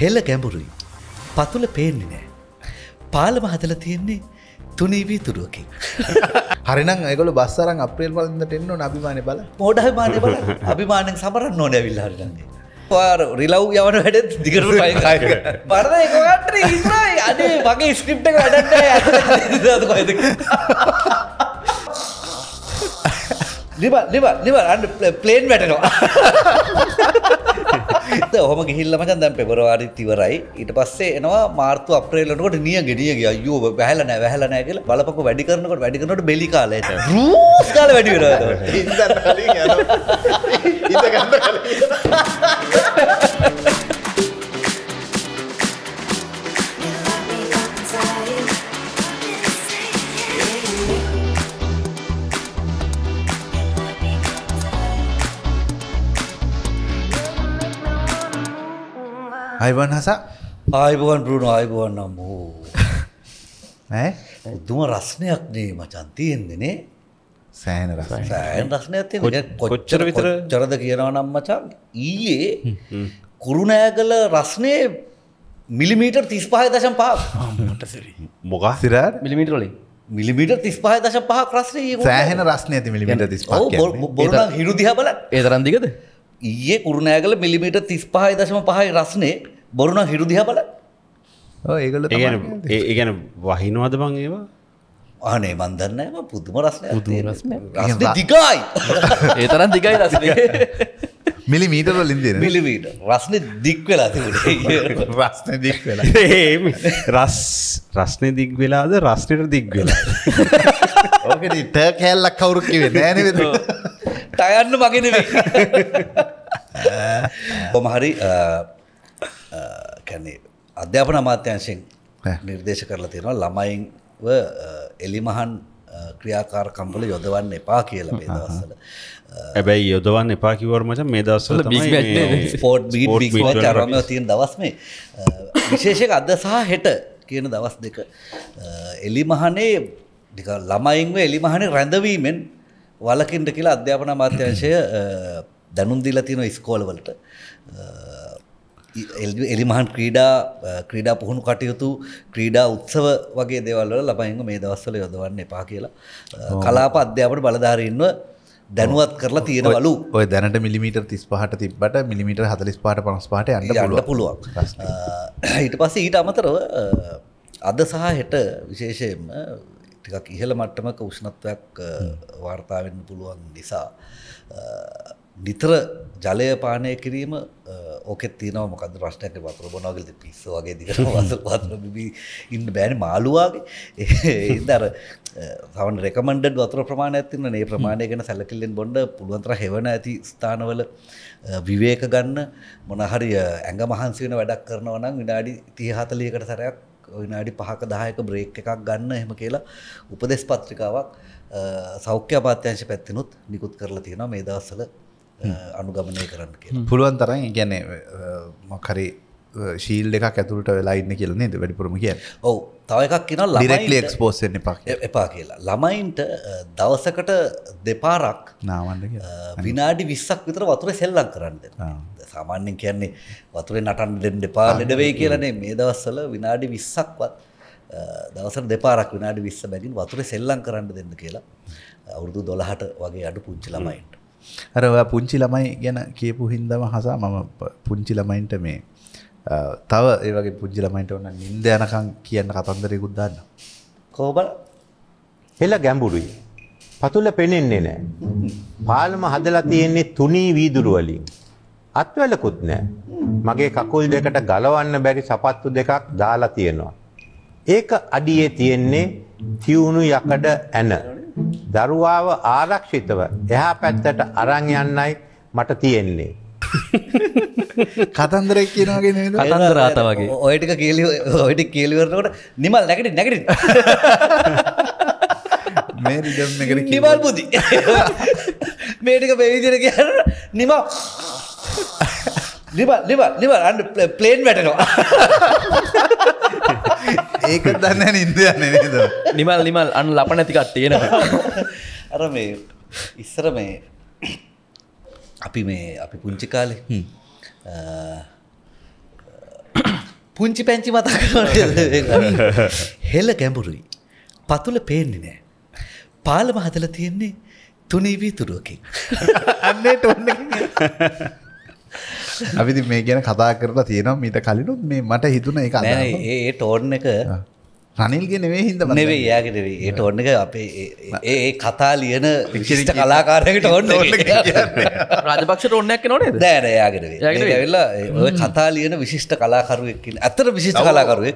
හෙල ගැඹුරුයි. පතුල පේන්නේ නෑ. පාලම හදල තියෙන්නේ තුනීවී තුරුවකි. හරිනම් ඇගල බස්සරන් අප්‍රේල් වලන්නට එන්න අභිමානය බල මෝඩහ මාන බල අභිමානක් සමරන්න ඕන ඇවිල් හරිලන්නේ. පාර රිලව් යවන වැඩ දිගරු පයකාය පරද එකගට ඉස්රයි අඩේ වගේ ස්ක්‍රිප්ට වැඩට ඇ ලිබ ලිබ ලිබ අන්න ප්ලේන් වැටනවා. හොම ගිහිල්ලම දැම් පෙබරවාරි තිවරයි ඊට පස්සේ එනවා මාර්තු අප්‍රේලනකොට නිය ගෙඩිය ගිය යෝ බැහල නෑ වැහල නෑගල බලපක වැඩි කරනකොට වැඩි කරනට බෙලි කාලයට රූස් කාල වැඩි වෙනවා අයිවන් හස ආයිබුවන් පුරුණු අයිබුවන් නම් හෝ දුම රස්නයක් නේ මචන් තියෙන්දනේ සෑන සෑන් රස්නය කොච්චර විතර චරද කියනව නම් මචන් ඊයේ කුරුණෑගල රස්නය මිලිමීටර් තිස් පහය දශම් පාට මොකා සිර මිලිමිට ොලින් මිලිමිට තිස් පහ දශ පහ ක්‍රස්ේ සෑහන රස්නය ඇති මිලිමිට තිස් බො හිරුදිහ බල ඒතරන්දිකද ඊයේ කුරුණෑගල මිලිමීට තිස් පහයි දශම පහයි රස්නේ බොරුණ හිරුදිහ බල ඒගල ඒගැන වහිනවාද බං ඒවා ආනේ මන්දන්නෑම පුදුම රස්න දිකයි ඒතරන් දිකයි රස මිලි මීටර ලින්දේ මිලිමීට රස්න දික් වෙලා රස්න දික් වෙලා රස් රස්නය දික් වෙලාද රස්නයට දික් වෙලා ඕක ට කැල්ලක් කවුරුක්කිවේ නෑනවෙද ටයන්න මගෙන කොමහරි කැන්නේ අධ්‍යාපන අමාත්‍යංශයෙන් නිර්දේශ කරලා තියෙනවා ළමයින් එලිමහන් ක්‍රියාකාරකම්පල යොදවන්න එපා කියල මේ දවස්සල ඇබැයි යොදවන්න එපා කිවරමට මේ දවස්සල පෝට් චරම තියෙන් දවස් මේ විශේෂක අද සහ හෙට කියන දවස් දෙක එලිමහනේ ළමයින්ව එලිමහනේ රැඳවීමෙන් වලකින්ට කියලා අධ්‍යාපන මාත්‍යංශය දැනුම් දීලා තියෙන ඉස්කෝලවලට එලිමහන් ක්‍රීඩා ක්‍රීඩා පුහුණු කටයුතු ක්‍රීඩා උත්සව වගේ දේවල්වල ලබයිංග මේ දවස්වල යොදවන්න එපා කියලා කලාප අධ්‍යාපට බලධාරීන්ව දැනුවත් කරලා තියෙනවලු ඔය දැනට මිලිමීටර් තිස් පහට තිබට මිලිමීටර් හතලිස් පාට පනස් පාට අන්න පුළුවන් ඊට පස්සේ ඊට අමතරව අද සහ හෙට විශේෂයෙන්ම ටිකක් ඉහළ මට්ටමක උෂ්ණත්වයක් වාර්තාාවෙන්න පුළුවන් නිසා නිතර ජලය පානය කිරීම ඕකෙත් තිනව මොකද ප්‍රශ්නයක වතුර බොනගලද පිස්ස වගේ දික වතුර බිබි ඉන්න බෑන මාලුවාගේ දර සවන් රෙකමන්ඩ වතුර ප්‍රමාණ ඇතින්න ඒ ප්‍රමාණය ගැන සැලකිල්ලෙන් බොඩ පුළුවන්තර හෙවන ඇති ස්ථානවල විවේක ගන්න මොනහරි ඇඟ මහන්සි වෙන වැඩක් කරනවනම් විනාඩි තියහතලියකට සැරයක් විනාඩි පහක දායක බ්‍රේක් එකක් ගන්න එහෙම කියලා උපදෙස් පත්‍රිකාවක් සෞඛ්‍ය අපාත්‍යංශ පැත්තිනුත් නිකුත් කරලා තියෙනවා මේ දවස්සල අනුගමනය කරන්න පුළුවන් තරන් ගැන මකරේ ශීල් එකක් ඇතුළට වෙලාඉන්න කියලන්නේ වැඩිපුරම කිය ඔව තව එකක් කියන ලරෙක්ල එක්ස්පෝස් පක් එපා කියලා ළමයින්ට දවසකට දෙපාරක් නාවන්න විනාඩි විස්සක් විතර වතුර සෙල්ලක් කරන්න සාමාන්‍යෙන් කියන්නේ වතුරේ නටන් දෙෙන් දෙපා ලෙඩවෙයි කියලනේ මේ දවස්සල විනාඩි විස්සක්වත් දවසර දෙපාරක් විනාඩි විස්ස බැගින් වතුර සෙල්ලං කරන්න දෙන්න කියලා අවුරුදු දොළහට වගේ අඩු පුංචි ළමයින්ට. අරවා පුංචි ළමයි ගැන කියපු හින්දම හසා මම පුංචි ළමයින්ට මේ තව ඒවගේ පුද්ජිලමයිට ඔන්න නින්ද යනකං කියන්න කතන්දරයකුත් දන්න. කෝබල හෙල ගැම්බුරුයි. පතුල පෙනෙන්නේ නෑ. පාලම හදලා තියෙන්නේ තුනී වීදුරුවලින්. අත්වැලකුත් නෑ. මගේ කකුල් දෙකට ගලවන්න බැරි සපත්තු දෙකක් දාලා තියෙනවා. ඒක අඩියේ තියෙන්නේ තියුණු යකඩ ඇන. දරුවාව ආරක්ෂිතව එහා පැත්තට අරං යන්නයි මට තියෙන්නේ. කතන්දරක් කියනගෙන කතන්දරාත වගේ ඔයටක කියලි ඔයිට කියලිවරනකොට නිමල් නැකට නැකට මේ රිදම්කට නිමල් බුදි මේටික පැවිදිර කියන්න නිම නිබ නිබ නිබ අන්න ප්ලේන් වැටනවා ඒක දන්න ඉන්දයන්න නේද නිමල් නිමල් අන්න ලපනැතිකත් තියෙනවා අර මේ ඉස්සර මේ අපි මේ අපි පුංචි කාලෙ පුංචි පැංචි මතක හෙල ගැඹුරුයි පතුල පේන්නේ නෑ පාලම හදල තියෙන්නේ තුනීවී තුරුවකින් අන්නට ඔන්න අපි මේ ගැන කතා කරලා තියෙනවා මීට කලිනුත් මේ මට හිතුන එක ඒ ටෝර්න එක රනිල්ගේ නෙවේ හිද නෙවේ යාගේ නෙවේ ඒට ඔන්න එක අපේ ඒ කතා ලියන විශිෂ්ට කලාකාරයකට ඔන්න රජපක්ෂට ඔන්නක් නොනේ දෑන යාගෙනවේ ඇවෙල්ලා කතා ලියන විශිෂ්ට කලාකරුවකින් ඇතර විශිෂ්ට කලාකරුවේ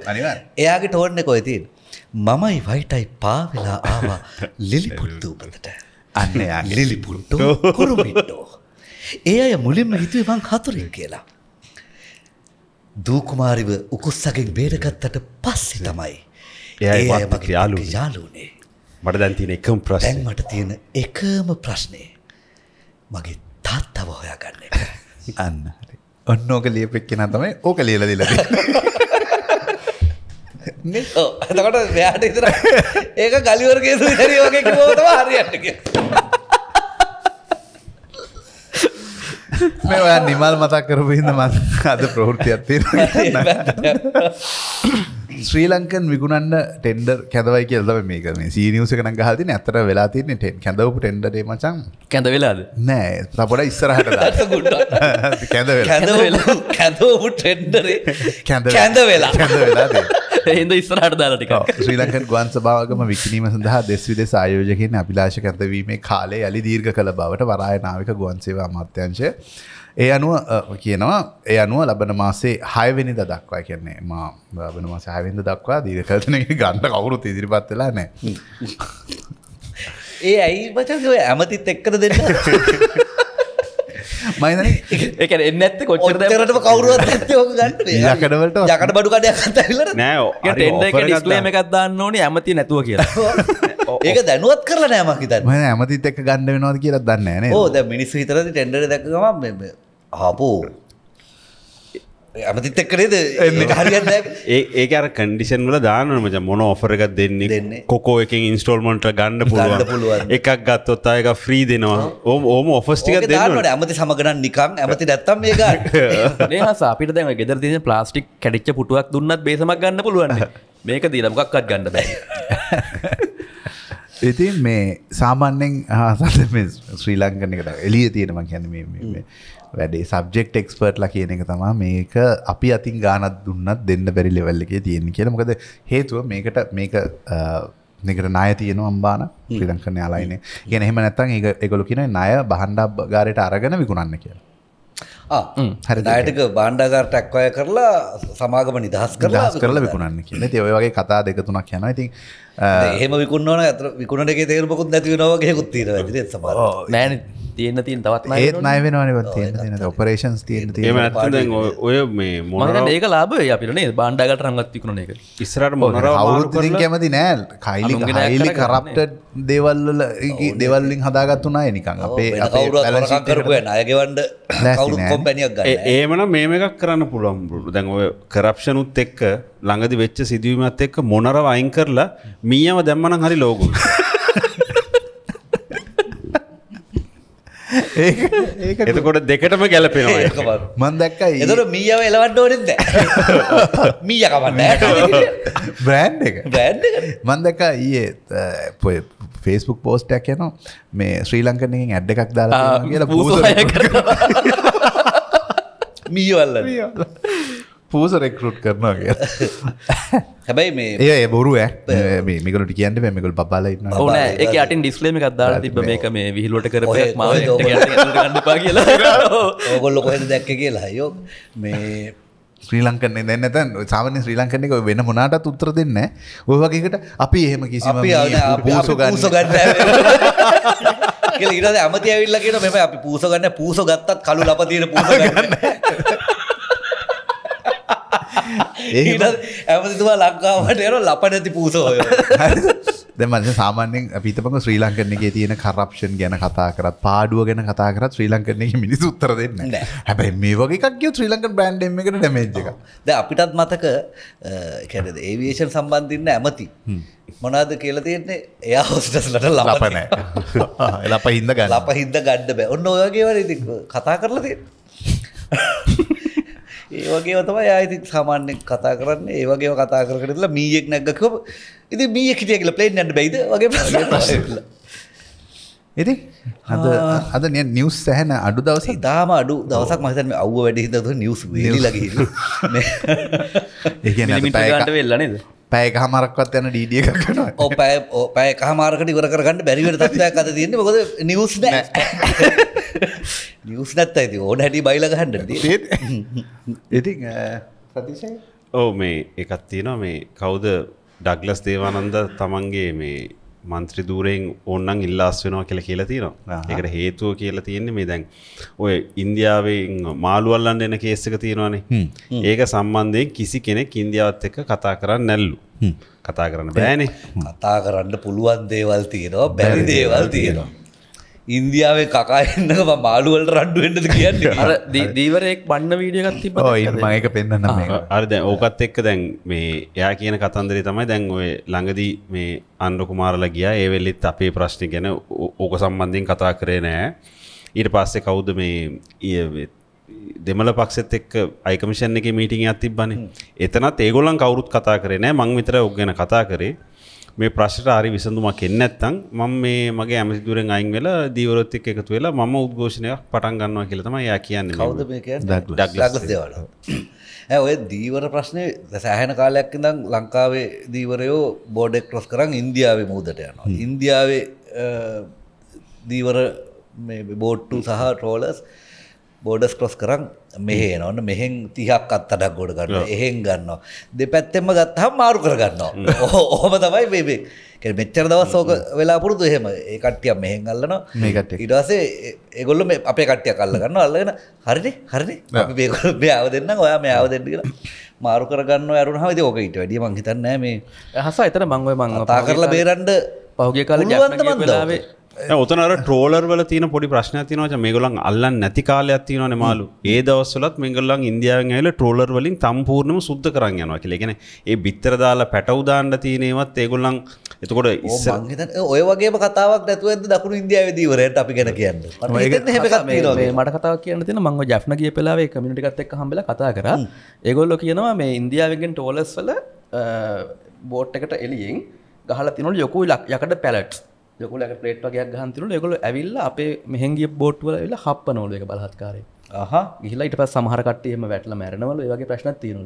එයාගේ ටෝන්න කොයිතින් මමයි වයිටයි පාවෙලා ආවා ලිලිපුට්තු උපතට අන්න ලිලිපුට්ටෝ කුරුමිට්ටෝ ඒ අය මුලින්ම හිතුවේ මං හතුරින් කියලා. දූකුමාරිව උකුස්සගෙන් බේරගත්තට පස්සෙ තමයි. ඒත් යාලු යාලුනේ මට දැන් තියෙන එකම ප්‍රශ්නේ දැන් මට තියෙන එකම ප්‍රශ්නේ මගේ තාත්තව හොයාගන්න එක අන්න හරි ඔන්න ඕක ලියපෙක් කෙනා තමයි ඕක ලියලා දීලා තියෙන්නේ එතකොට එයාට විතර ඒක ගලිවර්ගයේ සුවිතරි වගේ කිව්වම තමයි හරියන්නේ මේ ඔය නිමල් මතක් කරපුහිද මත් අද ප්‍රෘතියත්ති ශ්‍රී ලංකන් විකුණන්න ටෙන්ඩර් කැදවයි කියල්ලව මේකන සීනිියස කන හතින ඇතර වෙලා තින්නේ ටෙන් කැඳවපු ටෙන්ඩේ මචන් කැඳ වෙලාද නෑ තපොට ඉස්සරහට කැඳ කැඳ කැඳ වෙලා කැඳ වෙලා එද ස්රට දාලටික ශ්‍රී ලංකන් ගුවන් සභාවගම විකිනීම සඳහා දෙස්විදේ සයෝජකෙන් අභිලාශ කැතවීමේ කාලේ යළි දීර්ඝ කළ බවට වරායනාවික ගුවන්සේවා අමාත්‍යංශය ඒ අනුව කියනවා ඒ අනුව ලබන මාසේ හයවෙනිද දක්වා කියන්නේ මා ලබන මාස හයවෙද දක්වා දීරකතන ගන්න කවුරු ඉදිරිපත් වෙලා නෑ ඒ ඇයි මචන් ඇමතිත් එක්කද දෙන්න මයින එක එන්නඇත කොච්චර රට කවරුවත් ගට යකටවලට යකට බඩු කඩයක් කතල නෑ එකත්දන්න ඕනේ ඇමති නැතුව කියලා ඒක දැනුවත් කරල නෑමකි තම ඇමතිත් එක් ගන්න වෙනවාද කියලා දන්න ඕ මිනිස් හිතරද ටෙන්ඩර දක්වා ආපෝ ඇමතිත්ත කරේද හරින්න ඒ අර කඩිෂන් වල දානම මොන ඔෆර එකක් දෙන්නේ දෙන්න කොකෝ එක ඉන්ස්ටෝල්මන්ට ගන්න පුළුවන් පුළුව එකක් ගත්තොත් අයක ්‍රී දෙනවා ඕම ඕම ඔෆස්ටික දෙන්නට ඇමති සමගන නිකම් ඇමති නැත්තම් ඒක හසාපිට දැම ගෙදර තින ප්ලාස්ටික් කැඩිච්ච පුටුවක් දුන්නත් බේසමක් ගන්න පුළුවන් මේක දීලමකක්කත් ගන්න බෑ ඉතින් මේ සාමාන්‍යෙන් හසත ශ්‍රී ලංකන කට එලිය තියෙනම කැන වැඩේ සබ්ෙක්් එක්ස්පර්ට්ල කියන එක තමා මේක අපි අතින් ගානත් දුන්නත් දෙන්න බැරි ලෙවල්ල එකේ තියෙන කියලමකද හේතුව මේකට මේක නිකට ණය තියෙන අම්බාන ්‍රිලංකන යාලයින කියන එහෙම නැත්තන් ඒ එකගොලු කියන ණය බහන්්ඩක් ගාරයට අරගෙන විකුණන්න කියලා හරිදායටක බාණ්ඩාගාරට ඇක්වය කරලා සමාගම නිදහස් කරලා කරලා විකුණන්න කියන තියඔයගේ කතා දෙක තුනක් යන ඉතින් එහෙම විකුණන ඇත විකුණට තේරමකුත් නැතිව නොවගේකුත් තීර ඇතිරෙත් සම නෑන තියන තින් තවත් ඒත් නය වෙනවානවත් තියෙන ඔපරේෂන්ස් තියෙන තියම ඔය මේ මොන ඒක ලාබ අපිරනේ බාණ්ඩගට රංගත් විකුණ එක ඉස්රට මොනර අවුරුතිින් කැමති නෑල් කයිලි හයිලි කරප්ට දේවල්ල දෙවල්ලින් හදාගත් වනා එනිකං අපේ අවුරකරපුය අයගවන්ඩ කවුරු කොම්පැනියක් ඒමන මේමක් කරන්න පුළුවන්බුරු දැන් ඔය කරප්ෂනුත් එක්ක ළඟදි වෙච්ච සිදුවීමත් එක්ක මොනරව අයින් කරලා මීයම දැම්මනම් හරි ලෝගු එතකොට දෙකටම ගැලපෙනවා මන් දැක්කයි එතට මීයව එලවන්න ඕනෙද මීය කවන්න බ්‍රෑන්් එක මන් දැක්ක ඊයේ පොය ෆේස්බුක් පෝස්ටක් යනවා මේ ශ්‍රී ලංකනයෙන් ඇඩ් එකක් දාලා කියලා පූ මීවල්ල පූස රෙක්රුට් කරනවා කිය හැබැයි මේ ඒ බොරු මිකට කියන්න මෙකල් බාල න්න ඕන එක අටින් ඩිස්ලේම කක්දාල තිබ මේක මේ විහිලොට කර ම කියලා ඔගොල්ලො කොහෙද දැක්ක කියලා යෝ මේ ශ්‍රී ලංකන්නේ දැන්න තැන් සාමන ශ්‍රී ලංකන්නේ එක වෙන මොනාට උත්තර දෙන්න ඔය වගේකට අපි එහෙම කිසි පූසගන්න ඉරද අමති ඇවිල්ලගෙන මෙම අපි පූසගන්න පූස ගත්තත් කලු ලපතිීර පූසගන්න ඒ ඇමතුවා ලංකාවටර ලපනැති පූසෝය දෙමන සාමානෙන් පිතම ශ්‍රී ලංකරනගේ තියෙන කරප්ෂන් ගැන කතා කරත් පාඩුව ගැන කතා කරත් ශ්‍රී ලංකරනගේ මිනිස් උත්තර දෙන්න හැබැයි මේ වගේකක්ය ශ්‍රී ලංකන් බ්‍රන්්ඩම් එකට ඩමේජ්ක ද අපිටත් මතක කැඩද ඒවේෂන් සම්බන්ධන්න ඇමති මොනාද කියලා තියෙන්නේ එයා හොස්ටස්ලට ලපන ලප හිද ගන්න ලප හිද ගන්න බෑ ඔන්න ඔයගේ වල කතා කරලද ඒවගේ තමයි අයිති සාමාන්‍ය කතා කරන්න ඒවගේ කතා කරටලා මීයෙක් නැගක ඉති මීය හිටිය කියල පලේන් නැට බයිද වගේ ඉති හද හද නිය නිවස් සැහන අඩු දවස දාම අඩු දවසක් මහිතන අව්ව වැඩි හිතතු නිවස් ලග ඒ වෙල්ලනේද පැයක හමරක්වත් යන ඩීඩිය කරන ඔපෑ පැය කහමාරකට ඉවර කරගන්න බැරිවට තත්වයක් අත තියන්න කොද නිියස් නිියස් නැත් ඇති ඕන හැටි බයිලගහන්න ඉති ඕ මේ එකත් තියෙනවා මේ කවුද ඩක්ලස් දේවානන්ද තමන්ගේ මේ මන්ත්‍රි දූරයෙන් ඔන්නන් ඉල්ලාස් වෙනවා කියල කියලා තියෙනවා එකට හේතුව කියලා තියෙන්නේ මේ දැන් ඔය ඉන්දියාවෙන් මාළුවල්ලන්න එන කේස්සක තියෙනවානේ ඒක සම්බන්ධයෙන් කිසි කෙනෙක් ඉන්දියාවත් එක කතා කරන්න නැල්ලු කතා කරන්න බෑනේ කතා කරන්න පුළුවන් දේවල් තියෙනවා බැරි දේවල් තියෙනවා ඉන්දියාවේ කකා එන්නක මාළුවලට රඩ්ඩුවෙන්ටද කියන්න අර දීවරෙක් බන්න වීඩියගත්ති මයක පෙන්න්න අරද ඕකත් එක්ක දැන් මේ එයා කියන කතන්දරේ තමයි දැන් ඔය ළඟදී මේ අන්ඩකුමාරල ගිය ඒවෙල්ලිත් අපේ ප්‍රශ්නි ගැන ඕක සම්බන්ධින් කතා කරේ නෑ ඊට පස්සේ කවුද මේ ඒත් දෙමල පක්ෂෙත් එක් අයිකමිෂන් එක මීටිං අතිබ්බන එතනත් ඒගොලන් කවරුත් කතා කරේ නෑ මං විතර ඔක්ගෙන කතා කරේ මේ ප්‍රශ්ට හරි විසඳුමක් එන්න ඇත්තං මම මේ මගේ ඇමතිදුරෙන් අයින් වෙලා දීවරොත්තික් එකතු වෙලා මම උද්ඝෝෂණයක් පටන් ගන්නවා කියලතම යා කියන්නේ කවද දක්ලස්දවල ඇ ඔය දීවර ප්‍රශ්නය සෑහෙන කාලයක් ඉඳං ලංකාවේ දීවරයෝ බෝඩෙක් ක්‍රොස් කරන්න ඉන්දියාවේ මුූදට යනවා ඉන්දියාවේ දීවර බෝට්ටු සහ ට්‍රෝලස් බෝඩස් ක්‍රොස් කරන්න මෙහනොන්න මෙහෙන් තිහක් අත්තටක් ගොඩ කරන්න එහෙන් ගන්නවා දෙපැත්තෙම ගත්තහම් මාරු කරගන්නවා ඕහම තමයි බේබේ මෙච්චර දවස් සෝක වෙලා පුරුදු එහෙම ඒකට්ටිය මෙහෙන් අල්ලන ඉටසේ එගොල්ල මේ අපේ කට්ටිය කල්ල ගන්න අල්ලගෙන හරිරි හරිරි බේකොල් බ්‍යාව දෙන්න ඔයා මෙයාව දෙන්න කියලා මාරු කරගන්න ඇරුණ හවිද ඕක ඉට වැඩිය මංහිතන්නෑ මේ හස එතන මංව මං තා කරලා බේරන්ඩ පහුගේ කල ජාවේ ඔතනර ට්‍රෝලර් වල තින පොඩි ප්‍රශ්න තිනවච මේගොලන් අල්ලන් නැති කාලයක් තින නමාලු ඒ දවස්සලත් මෙගල්ලන් ඉන්දියාවෙන් ඇල ට්‍රෝලර් වලින් තම්පූර්ණම සුද්ධ කරන්න යනවා කියලගෙන ඒ බිත්තර දාලා පැටවදාන්න තියනේවත් ඒගොල්ලන් එතකොට ඉස්ස ඔය වගේ කතාවක් නැතුව ඇද දකුණු ඉන්දියාවදීවරයට අපි ගැන කියන්න මට කතාව කියන තින මංව ජැ්න කිය පෙලාවේ කමිටිකත් එක් හම්බල කතා කර ඒගොල්ලො කියනවා මේ ඉන්දියාවගෙන් ටෝලස් වල බෝට් එකට එලියෙන් ගහල තිනොල් යොකු ලක් යකට පැලට්ස් ලොකුල පලේට් වගේයක් ගහන්තුරට එකකොල ඇවිල්ල අපේ මෙහන්ගේ බෝට්වල වෙල හප්ප නොල එක බලහත්කාර හ ගිලට ප සහරටයම වැටල මැරනවල වගේ ප්‍රශ්න තියනු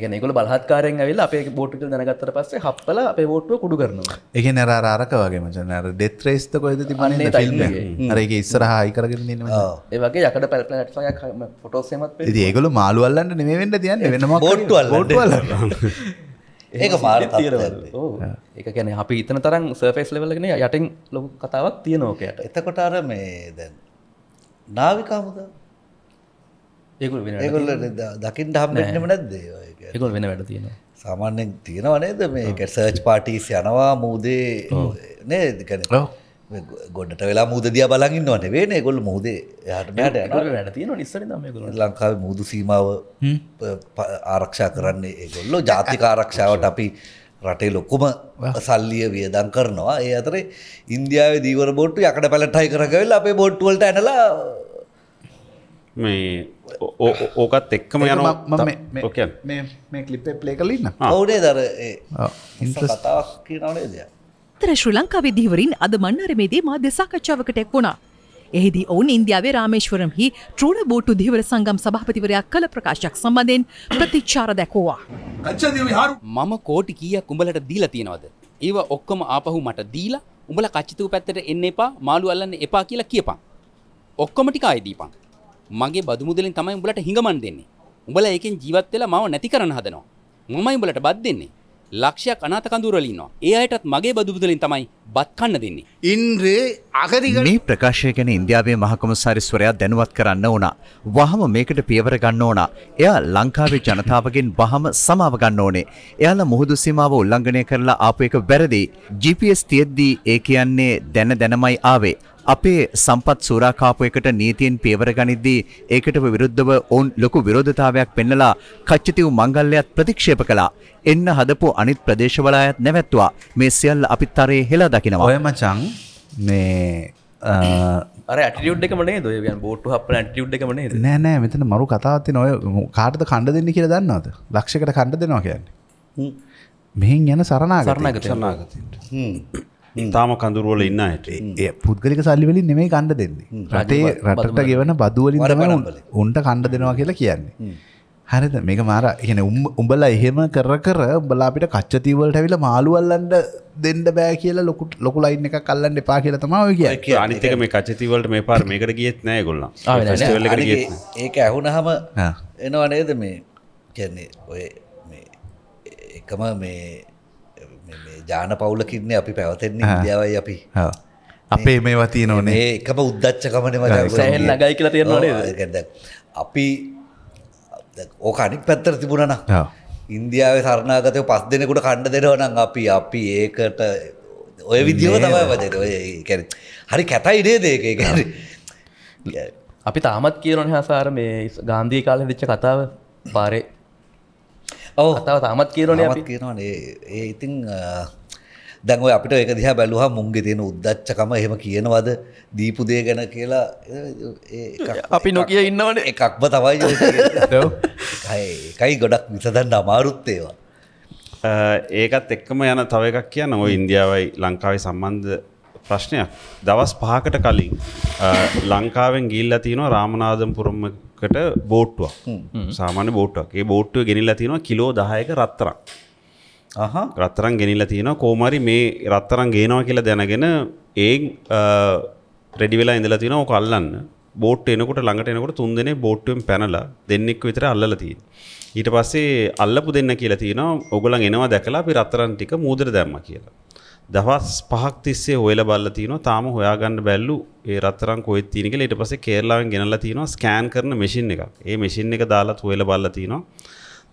එක නෙකල බලහත්කාරෙන් ඇවිල් අපේ බෝට්ට දැනගත්තර පස්සේ හප්පල අපේ බෝට්ව කුඩු කරනවා එක නර ආරක වගේ මචනර ඩෙත්‍රේස්තක ද තිබන රගේ ඉස්සරහායි කරගෙන න ඒවගේ යකට පැල්ලටක් ොටෝසමත් ඒගොල මාළුවල්ලන්න නෙවෙන්න තියන්න වෙන බෝට්වල් ෝට්වල ඒක මාර ඒ ගැන අපි ඉතන තරම් සර්ෆෙස් ලෙවල්ලගෙන යටටින් ලොකු කතාවක් තියනෝකයට එතකොට අර මේ දැන් නාවිකාමුද ඒකුල් ඒගොල්ල දකිින් හම්ම නැද්දේ ඒකුල් වෙන වැඩ තියෙන සාමාන්‍යෙන් තියෙනවනේද මේ සර්ච් පාටිස් යනවා මූදේ නේදකන ගොඩට වෙලා මුදදිය බලගන්නවන වේන ගොල් මුහදේ හටට ලංකාව මුදු සීමාව ආරක්ෂා කරන්නේ ඒගොල්ලෝ ජාතික ආරක්ෂාවට අපි රටේ ලොක්කුම සල්ලිය වියදන් කරනවා ඒ අතරේ ඉන්දියාව දීවර බොට්ටු යකට පැලටයි කරගවෙල් අපේ බොට්ටුවලට ඇනලා මේ ඕකත් එක්කම යනවා මේ කලිපේ ප්ලේ කලන්න ඔවුනේ දර කතාවක් කියනවනේ දෙයක් අතර ශ්‍ර ලංකා විදිවරින් අද මන්නරමේදී මාධ්‍ය සාකච්ඡාවකට එක් වුණා. එහිදී ඔවුන් ඉන්දියාවේ රාමේශ්වරම් හි ට්‍රූණ බෝට්ටු දීවර සංගම් සභාපතිවරයක් කළ ප්‍රකාශයක් සම්බන්ධයෙන් ප්‍රතිච්චාර දැකෝවා. මම කෝටි කියක් උඹලට දීලා තියෙනවද. ඒව ඔක්කොම ආපහු මට දීලා උඹල කච්චිතූ පැත්තට එන්න එපා මාළු අල්ලන්න එපා කියලා කියපං. ඔක්කොමටික අයදීපං. මගේ බදුමුදලින් තමයි උඹලට හිඟමන් දෙන්නේ. උඹල ඒකෙන් ජීවත් වෙලා මාව නැති කරන්න හදනවා. මමයි උඹලට බත් දෙන්නේ. ලක්ෂයක් අනාතකඳුරලින්නවා ඒ අයටත් මගේ බදුබුදලින් තමයි බත්කන්න දෙන්නේ. ඉන්ද්‍රේ අගරිග මේ ප්‍රකාශය ගැන ඉන්දියාවේ මහකොමසාරිස්වරයා දැනුවත් කරන්න ඕන. වහම මේකට පියවර ගන්න ඕන. එයා ලංකාවේ ජනතාවගෙන් වහම සමාව ගන්න ඕනේ. එයාලා මුහුදු සීමාව උල්ලංඝනය කරලා ආපු එක වැරදි. GPS තියෙද්දී ඒ කියන්නේ දැන දැනමයි ආවේ. අපේ සම්පත් සූරාකාපුවකට නීතියෙන් පියවර ගනිද්දී ඒකට විරුද්ධව ඔවුන් ලොකු විරෝධතාවයක් පෙන්නලා කච්චතිව් මංගල්‍යයත් ප්‍රතික්ෂේප කළා. එන්න හදපු අනිත් ප්‍රදේශවල අයත් නැවැත්තුවා. මේ සියල්ල අපිත් තරේ හෙලා දකිනවා. ඔය මචං මේ අර ඇටිියුඩ් එක මනේ දොය බෝට්ටු හප ඇටිියුඩ් එක මනේ නෑ නෑ මෙතන මරු කතාවත්ති නොය කාටද කණ්ඩ දෙන්න කියලා දන්නවද ලක්ෂකට කණ්ඩ දෙනවා කියන්නේ මෙහින් යන සරණාගරණග සරණාගතට තාම කඳුරුවල ඉන්න ඇට පුද්ගලික සල්ලිවලින් නෙමේ කණ්ඩ දෙන්නේ රටේ රටට ගෙවන බදුවලින් තම උන්ට කණ්ඩ දෙනවා කියලා කියන්නේ හරිද මේක මාර එහෙන උඹලා එහෙම කර කර උඹලා අපිට කච්චතිවලට ඇවිල්ලා මාළු අල්ලන්න දෙන්න බෑ කියලා ලොකු ලොකු ලයින් එකක් අල්ලන්න එපා කියලා තමයි ඔය කියන්නේ. අනිත් එක මේ කච්චතිවලට මේ පාර මේකට ගියෙත් නෑ ඒගොල්ලෝ. ෆෙස්ටිවල් එකට ගියෙත් නෑ. ඒක ඇහුනහම එනවා නේද මේ කියන්නේ ඔය මේ එකම මේ ජාන පවුලකින්නේ අපි පැවතෙන්නේ ඉන්දියාවයි අපි අපේ මේවා තියනනේ එකම උද්දච්චකමන සහල් ලගයි කියලා තියෙනවානේද අපි ඕකනික් පැත්තර තිබුණන ඉන්දියාව සරණාගතය පස් දෙනෙකුට කණ්ඩ දෙනවනම් අපි අපි ඒකට ඔය විදිව තමයි වජත ඔයැන හරි කැතයි ඉඩේ දේක ගැන අපි තාමත් කියරන හසාර මේ ගාන්ධී කාල විච්ච කතාව පාරේ ඔව තමත් කියරන කියනවනේ ඒ ඉතිං දැන්ව අපිට එක දිහා බැලුහා මුන්ගේ තියෙන උද්දච්චකම එහෙම කියනවද දීපුදේ ගැන කියලා අපි නොකිය ඉන්නවන එකක්ම තවයි එකයි ගොඩක් විසදන්න අමාරුත්තේවා ඒකත් එක්කම යන තව එකක් කියන ඔය ඉන්දියාවයි ලංකාවේ සම්බන්ධ ප්‍රශ්නයක් දවස් පහකට කලින් ලංකාවෙන් ගිල්ල තියනවා රාමනාදම් පුරමකට බෝට්ටුවක් සාමාන බෝට්ටක් ඒ බෝට්ටුව ගෙනල්ලා තියෙනවා කිලෝ දහයක රත්තරක් රත්තරන් ගෙනල්ලා තියෙනවා කෝමරි මේ රත්තරන් ගේනවා කියලා දැනගෙන ඒ රෙඩි වෙලා ඉඳලා තියෙනවා ඕක අල්ලන්න බෝට් එනකොට ළඟට එනකොට තුන් දෙනේ බෝට්ටුවෙන් පැනලා දෙන්නෙක් විතර අල්ලලා තියෙනවා. ඊට පස්සේ අල්ලපු දෙන්න කියලා තියෙනවා. ඔයගොල්ලන් එනවා දැකලා අපි රත්තරන් ටික මූදට දැම්මා කියලා. දවස් පහක් තිස්සේ හොයලා බලලා තිනවා තාම හොයාගන්න බැල්ලු ඒ රත්තරන් කොහෙද තියෙන කියලා ඊට පස්සේ කේරලාවෙන් ගෙනල්ලා තිනවා ස්කෑන් කරන මැෂින් එකක්. ඒ මැෂින් එක දාලා හොයලා බලලා තිනවා.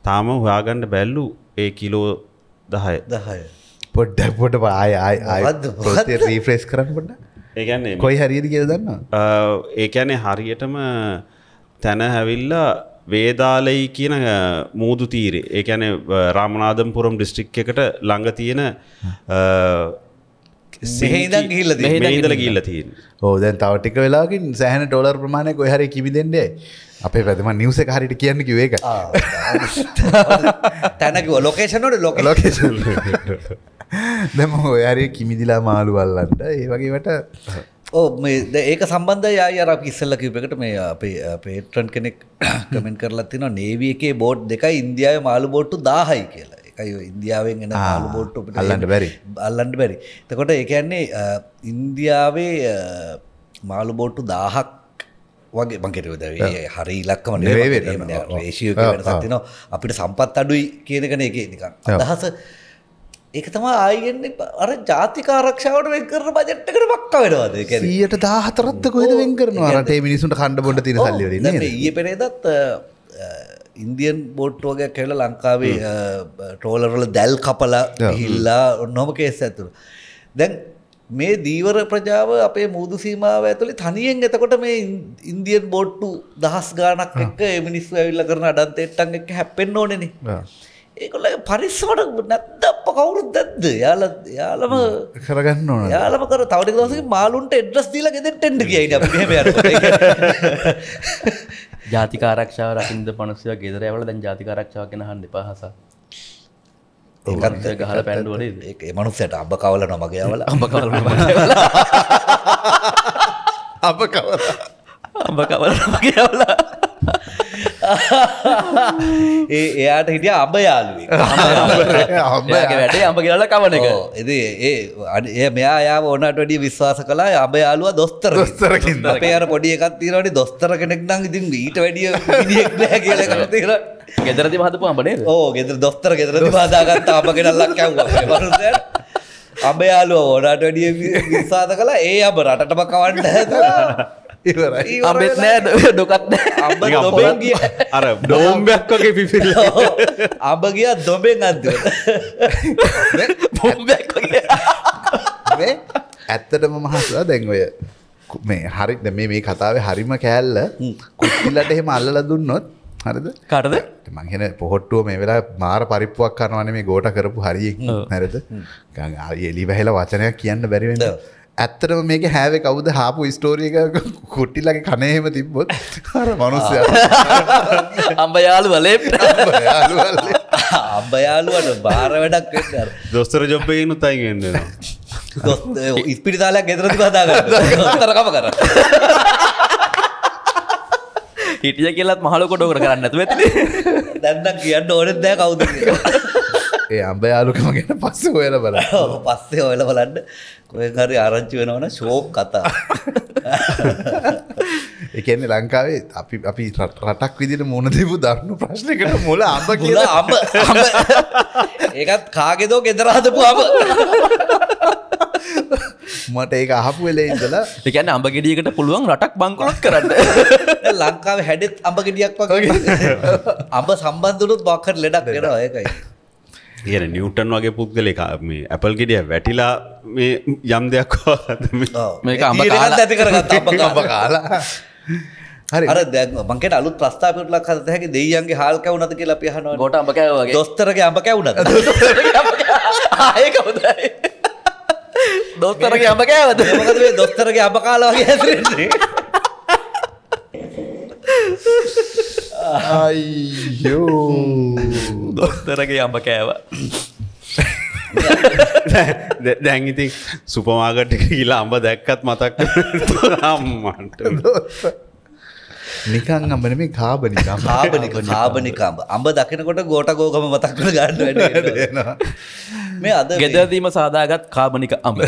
තාම හොයාගන්න බැල්ලු ඒ කිලෝ 10. 10. පොඩ්ඩක් පොඩ ආය ආය ආය ප්‍රොසෙස් රීෆ්‍රෙෂ් කරන්න පොඩ්ඩක්. ඒ කියන්නේ කොයි හරියද කියලා දන්නවද? ඒ කියන්නේ හරියටම තන හැවිල්ලා වේදාලයි කියන මූදු තීරේ ඒකැන රාමනාදම් පුරම් ඩිස්ට්‍රික් එකට ළඟ තියෙන ඉදල ගිල්ල තියෙන ඕදැන් තවටික වෙලාගින් සෑහන ඩොලර් ප්‍රමාණය කොහර කිමි දෙෙන්ඩේ අපේ පැතම නිවස හරිට කියන්න කිවේක තැනක ලොකේෂනොට ලොක ලොකේෂන් දෙම හොයාරය කිමිදිලා මාළු වල්ලන්ට ඒ වගේවට ඕ මේ ඒක සම්බන්ධ යයි අර ඉස්සල්ල කිව්පකට මේ අපේ පේට්‍රන් කෙනෙක් කමෙන්ට කරලා තින නේවිය එකේ බෝඩ් දෙක ඉන්දියාව මාළු බෝට්ටු දාහයි කියලා එකයි ඉන්දියාවෙන් එන මාළු බෝට්ටු අල්ලන්න බැරි අල්ලන්න බැරි තකොට ඒකන්නේ ඉන්දියාවේ මාළු බෝට්ටු දාහක් වගේ මංකෙරව දැවේ හරි ඉලක්කම රේශය වෙනසක්තිනවා අපිට සම්පත් අඩුයි කියනකන එක නිකන් අදහස ඒක තම ආයගෙන්නේ අර ජාතික ආරක්ෂාවට වෙන් කරන බජට් එකට බක්ක වෙනවාද ඒ කියන්නේ 114ක් කොහෙද වෙන් කරනවා රටේ මිනිස්සුන්ට කන්න බොන්න තියෙන සල්ලි වලින් නේද ඊයේ පෙරේදත් ඉන්දියන් බෝට්ටු වගේ කියලා ලංකාවේ ට්‍රෝලර් වල දැල් කපලා ගිහිල්ලා ඔන්නම කේස් ඇතුළු දැන් මේ දීවර ප්‍රජාව අපේ මුදු සීමාව ඇතුළේ තනියෙන් එතකොට මේ ඉන්දියන් බෝට්ටු දහස් ගානක් එක්ක මිනිස්සු ඇවිල්ලා කරන අඩන්තෙට්ටන් එක්ක හැප්පෙන්න ඕනේ නේ ඒකොල්ලගේ පරිස්සමට නැත්ද අප කවුරුත් දැද්ද යාල යාලම කරගන්න ඕන යාලම කර තවටි දවසක මාලුන්ට එඩ්‍රස් දීලා ගෙදෙට්ටෙන්ට කියයිට ජාතික ආරක්ෂාව රකිින්ද පනසය ගෙදර ඇවල දැන් ජාතික ආරක්ෂාව කෙන හන්ඩි පහස ගහල පැඩුවන ඒ මනුස්සයට අඹ කවල නොමගේ වල අඹ කවල අඹ කවල අඹ කවල නොමගේ වලා ඒ එයාට හිටිය අබ යාලුවේ වැඩේ අඹ කියල කවන එක එද ඒ අඩඒ මෙයා යා ඕනට වැඩිය විශ්වාස කලා අබ යාලුව දොස්තර ස්තරකින් පේර පොඩි එකත් තීරට දොස්තර කෙනෙක් නම් ඉතින් ඊට වැඩිය කියල තීර ගෙදරති මහතපු අඹනේ ඕ ගෙදර දොස්තර ගෙදර පාදාගත්ත අප කෙනල්ලක් කැව අබ යාලුව ඕනට වැඩිය විශවාස කලා ඒ අප රටටම කවන්න හැතුවා අබෙත් නෑ ඩොකත් අබෙන් ගිය අර ඩෝම්බයක් වගේ පිපිල අබ ගිය දොබෙන් අද බොම්බයක් වගේ ඇත්තටම මහසලා දැන්වය මේ හරි මේ කතාව හරිම කෑල්ල කුල්ලට එහෙම අල්ල දුන්නොත් හරිද කරද මංහෙන පොහොට්ටුව මේ වෙලා මාර පරිප්පුවක් කරනවන මේ ගෝට කරපු හරිය නැරද එලි වැහෙලා වචනයක් කියන්න බැරිවෙන්න ඇත්තටම මේක හැව කවුද හාපු ස්ටෝරියක කොට්ටිලගේ කනයහෙම තිබ්බොත් හර මනුස්්‍ය අම්බයාලු වලේ අම්බයාලුවට බාර වැඩක් දොස්තර ජොපයනු තයිගන්න ඉස්පිරිතාලයක් ගෙතරති කතාගතරකම කර හිටිය කියලත් මහලකොඩ කර කරන්න ඇතු ඇති දැන්න කියන්න ඕනෙත් දෑ කවුද කියලා ඒ අම්බයාලුකම ගැන පස්ස ඔයල බල පස්සේ ඔයල බලන්න කොයකරි ආරංචි වෙනවන ශෝක් කතා එකන්නේ ලංකාවේ අපි අපි රටක් විදිට මුණදීපු දරුණු ප්‍රශ්නකට මුල අම්බ කියලා අම්බ ඒකත් කාගෙදෝ ගෙදරහදපු අම මට ඒක අහපු වෙලේ ඉඳලා එකන්න අඹ ගෙඩියකට පුළුවන් රටක් බංකොලොත් කරන්න ලංකාව හැඩෙත් අඹ ගෙඩියක් වගේ අඹ සම්බන්ධනුත් බක්කට ලෙඩක් වෙනවා ඒකයි කියන නිියවටන් වගේ පුද්ගලක මේ ඇපල් ගෙඩිය වැටිලා මේ යම් දෙයක් මේක අම ඇති කරගත් අප කාලා හරි අර දැ මංකට අලුත් ප්‍රස්ථාපට ලක් හත හැකි දෙයියන්ගේ හල් කැවුනද කියලා පිහන ගොට අම කැවගේ දොස්තරගේ අම කැවුණ ආයක හොදයි දොස්තරගේ අම කෑවද දොස්තරගේ අම කාලා වගේ ඇ අයියෝ දොස්තරගේ අඹ කෑව දැන්ඉති සුපමාගට් එක කියලා අම්ඹ දැක්කත් මතක් අම්මට නිකන් අඹන මේ කාබනික කාබනික කාබනිකාම්ඹ අම්ඹ දකිනකොට ගෝට ගෝකම මතක්කන ගන්න මේ අද ගෙදදීම සාදාගත් කාබනික අඹ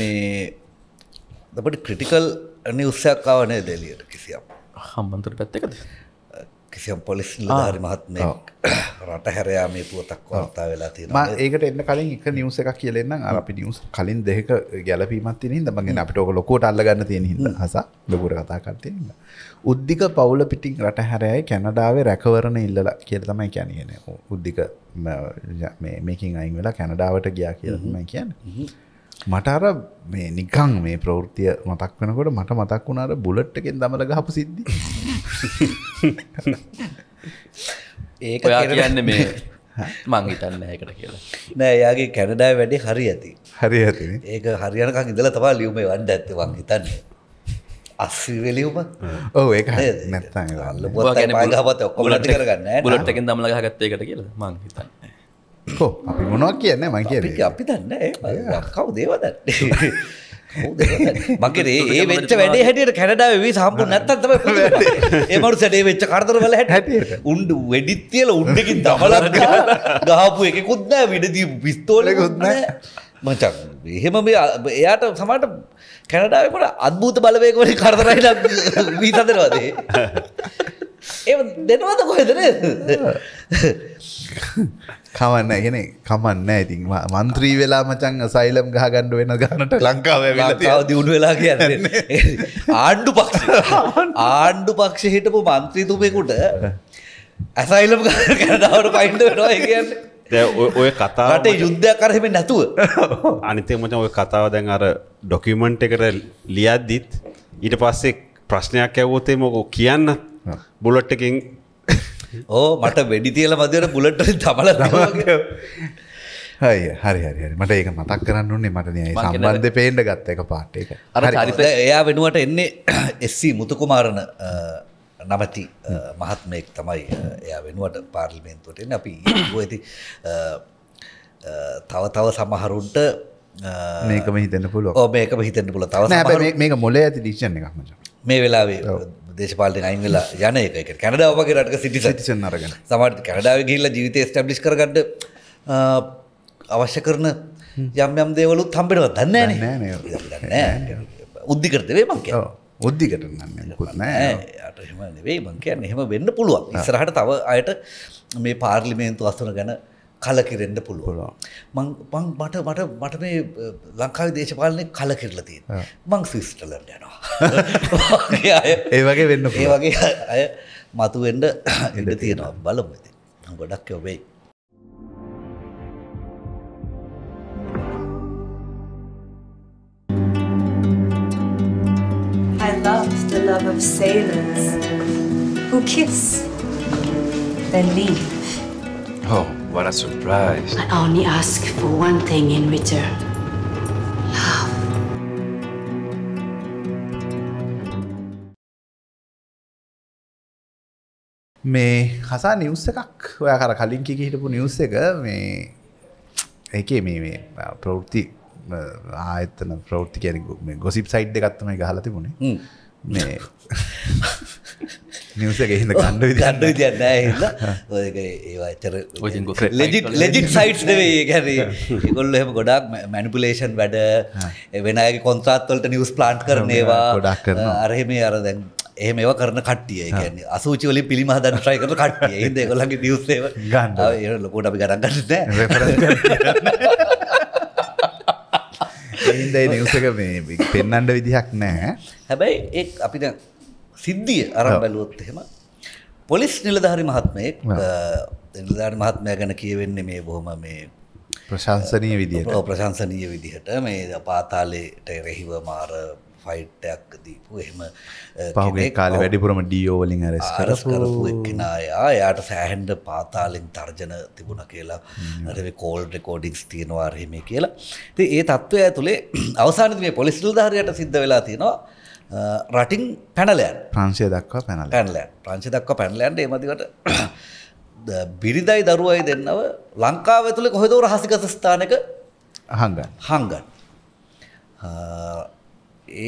මේ අපට ක්‍රටිකල් නිවසයක් කාවනය දෙලියට කිසියම් හම්බන්තර පැත්තකද කිසියම් පොලිස් නිලධාරි මහත්මයෙක් රට හැරයා මේ පුවතක් වර්තා වෙලා තියෙනවා. ඒකට එන්න කලින් එක නිවුස් එකක් කියලා එන්නම්. අර අපි නිවුස් කලින් දෙක ගැළපීමක් තියෙන හින්දා මම කියන්නේ අපිට ඕක ලොකුවට අල්ලගන්න තියෙන හින්දා හස ලොකුවට කතා කර තියෙන හින්දා. උද්දික පවුල පිටින් රට හැරයයි කැනඩාවේ රැකවරණ ඉල්ලලා කියලා තමයි කියන්නේ. උද්දික මේ මේකෙන් අයින් වෙලා කැනඩාවට ගියා කියලා තමයි කියන්නේ. මට අර මේ නිකං මේ ප්‍රවෘතිය මතක් වෙනකොට මට මතක් වුණාර බුලට්ටකෙන් දමල ගහපු සිද්ධි ඒ කියන්න මේ මංහිතන්න හැකට කියලා නෑ යාගේ කැනඩා වැඩි හරි ඇති හරි ඇති ඒක හරියනක ඉදල තවා ලියුමේ වන්ඩ ඇත්තවන් හිතන්න අස්වලියුම ඕ ඒ නැත්ත ගන්න ලටකින් දමල ගහගත්තයකට කියලා මං හිතන්න හෝ අපි මොනවා කියන්න මං කිය අපි දන්න කව දේවදන්න මගේ ඒ වෙච්ච වැඩේ හැටියට කැනඩාව වී සම්පු නැත්තම එමට සැඩේ වෙච්ච කරතර වල හැට උන්ඩ වැඩිත්තියල උන්ඩකින් දමලක් ගහපු එක කුද්දෑ විඩදී පිස්තෝල කුද්න මචක් එහෙම මේ එයාට සමට කැනඩාවට අත්භූත බලවයකවල කරතරයි වීතදරවාදේ ඒ දෙනවත කොහෙදන කවන්න ගෙන කමන්න ඉතින් මන්ත්‍රී වෙලා මචන් සයිලම් ගහගණ්ඩ වෙන ගන්නට ලංකාව දියුණු වෙලා කියන්න ආණ්ඩු පක්ෂ ආණ්ඩු පක්ෂ හිටපු මන්ත්‍රීතුමෙකුට ඇසයිලම් කරඩාවට පයින්ඩ වෙනවා කියන්න ඔය කතාට යුද්ධයක් කරහෙම නැතුව අනිතේ මචන් ඔය කතාව දැන් අර ඩොකිමන්ට් එකට ලියද්දිත් ඊට පස්සේ ප්‍රශ්නයක් ඇවෝතේ මොකෝ කියන්න බුලට් එකින් ඕ මට වැඩි තියල මදවට පුලට තමල හයි හරි හරි මට ඒක මතක් කරන්න උන්නේ මටනය සම්බන්ධ පේන්ඩ ගත්ත එක පාට් එක අර චරිත එයා වෙනුවට එන්නේ එස්සී මුතුකුමාරණ නමති මහත්මයෙක් තමයි එයා වෙනුවට පාර්ලිමෙන්න්තුවට එන්න අපි ඇති තව තව සමහරුන්ට මේකම හිතන්න පුළුව මේකම හිතන්න පුල තව මේක මොල ඇති දිිෂණ එකක්ම මේ වෙලාවේ දේශපාලන අයිංගල යන එක කැනඩාවගේ රට සිටි සටිසන් අරගෙන සමට කැනඩාව ගිල්ල ජීවිත ස්ටබ්ලිස් කරගඩ අවශ්‍ය කරන යම් යම් දේවලු තම්බෙනවා දන්න උද්ධිකරතවේ මංක ඔද්දිකට නෑ වේ මංකයන් එහෙම වෙන්න පුළුවන් ඉසරහට තව අයට මේ පාර්ලිමේන්තු අස්තුන ගැන කලකිරෙන්න්න පුළුව මං මට මට මට මේ ලංකාව දේශපාලනය කලකිරලතිය මං සිිස්ටලන් යනවා ඒ වගේ වෙන්න ඒ වගේ අය මතුවෙන්ඩ ඉඩ තියෙනවා බලමුති ගොඩක් යොබෙයි I loved the love of sailors who kiss, then leave. Oh. What a surprise. I only ask for one thing in return. Love. මේ හසා නිවස් එකක් ඔයා කර කලින් කිය හිටපු නිවස් එක මේ ඒකේ මේ මේ ප්‍රවෘත්ති ආයතන ප්‍රවෘත්ති කියන ගොසිප් සයිට් එකත්තම ගහලා තිබුණේ මේ නිවසක හිද කණ්ඩ ගණ්ඩ තියන්න ඒවාචර ලෙජිට සයිට්ස් දවේ ගැර ගොල්ල එම ගොඩක් මැනිපුලේෂන් වැඩ වෙනගේ කොන්ත්‍රාත්වලට නිවස් ප්ලාන්් කරනවා ගොඩක් කරන අරහෙම අරදැන් එහම ඒව කරන කට්ටිය කියන්නේ අසූචිවල පිළිම හදන් ්‍රයි කරන කට්ටිය ඒද ගොලගේ නිියස්සේ ගන්න ලොකෝට අපි කරගන්න හින්දයි නිවසක මේ පෙන්නන්ඩ විදිහක් නෑ හැබැයි ඒ අපිට සිද්ධිය අරම් බැලුවොත් එහෙම පොලිස් නිලධාරි මහත්මයෙක් නිලධාරි මහත්මය ගැන කියවෙන්නේ මේ බොහොම මේ ප්‍රශංසනය විදිහට ප්‍රශංසනීය විදිහට මේ පාතාලේට එරෙහිව මාර ෆයිට්ටයක් දීපු එහෙම පහුගේ කාල වැඩිපුරම ඩියෝවලින් ඇරස් කරස් කරපු එක්කෙනයා යායට සෑහන්ඩ පාතාලෙන් තර්ජන තිබුණ කියලා රව කෝල් රෙකෝඩික්ස් තියෙනවා රහෙමේ කියලා ති ඒ තත්ත්වය ඇතුළේ අවසාන මේ පොලිස්ටල් ධාරයට සිද්ධ වෙලා තියෙනවා රටින් පැනලෑන් ප්‍රංශය දක්වා පැනල පැනලෑන් ප්‍රංශය දක්වා පැනලෑන්ඩ ඒමතිකට බිරිදයි දරුවයි දෙන්නව ලංකාව ඇතුළ කොහෙදෝ රහසිගත ස්ථානක හඟ හංගන්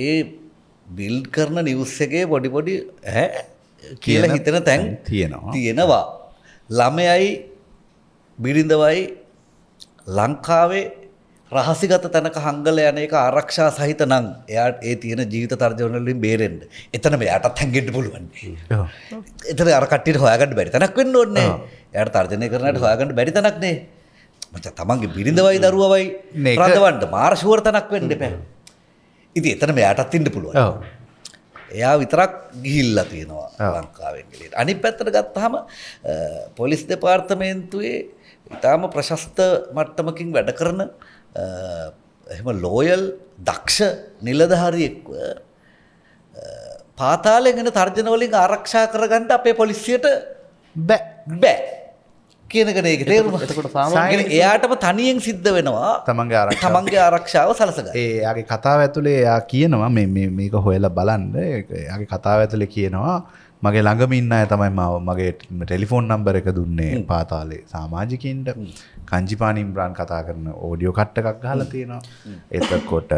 ඒ බිල්් කරන නිවස් එකේ පොඩිපොඩි කියල හිතන තැන් තියෙනවා තියෙනවා. ළමයයි බිරිඳවයි ලංකාවේ රහසිගත තැනක හංගල යන එක ආරක්ෂා සහිත නං එයාට ඒ තියෙන ජීවිත තර්ජවනලින් බේරෙන්ට එතන යටත් හැගෙන්ට පුළුවන් එතන අරකට්ට හොයගට බැරි තනක් වෙන්න ඕන්නේ යට තර්ජනය කරනට හොයගට බැරි තනක්නේ මච තමන්ගේ බිරිඳවයි දරුවවයි රදවන්ට මාර්ශුවර්තනක් වෙන්න පැ ඉති එතන මෙයාටත් ඉන්න පුළුවන් එයා විතරක් ගිහිල්ල තියෙනවා ලංකාවෙන්ගලට අනි පැත්තට ගත්තහම පොලිස් දෙපාර්තමේන්තුවේ ඉතාම ප්‍රශස්ත මට්ටමකින් වැඩ කරන එහෙම ලෝයල් දක්ෂ නිලධහරියෙක්ව පාතාලය ගෙන තර්ජනවලින් ආරක්ෂා කරගන්නට අපේ පොලිසියට බැ බෑ කියනකට ඒක තේරුම එයාටම තනියෙන් සිද්ධ වෙනවා තමන්ගේ ආර තමන්ගේ ආරක්ෂාව සලසක ඒගේ කතාව ඇතුළේ එයා කියනවා මේක හොයල බලන්න ගේ කතාව ඇතුළෙ කියනවා මගේ ළඟම ඉන්න අය තමයි මාව මගේ ටෙලිෆෝන් නම්බර එක දුන්නේ පාතාලේ සාමාජිකන්ට කංජිපානිම් බ්‍රාන් කතා කරන ඕඩියෝ කට්ට එකක් හල තියෙනවා එතකොට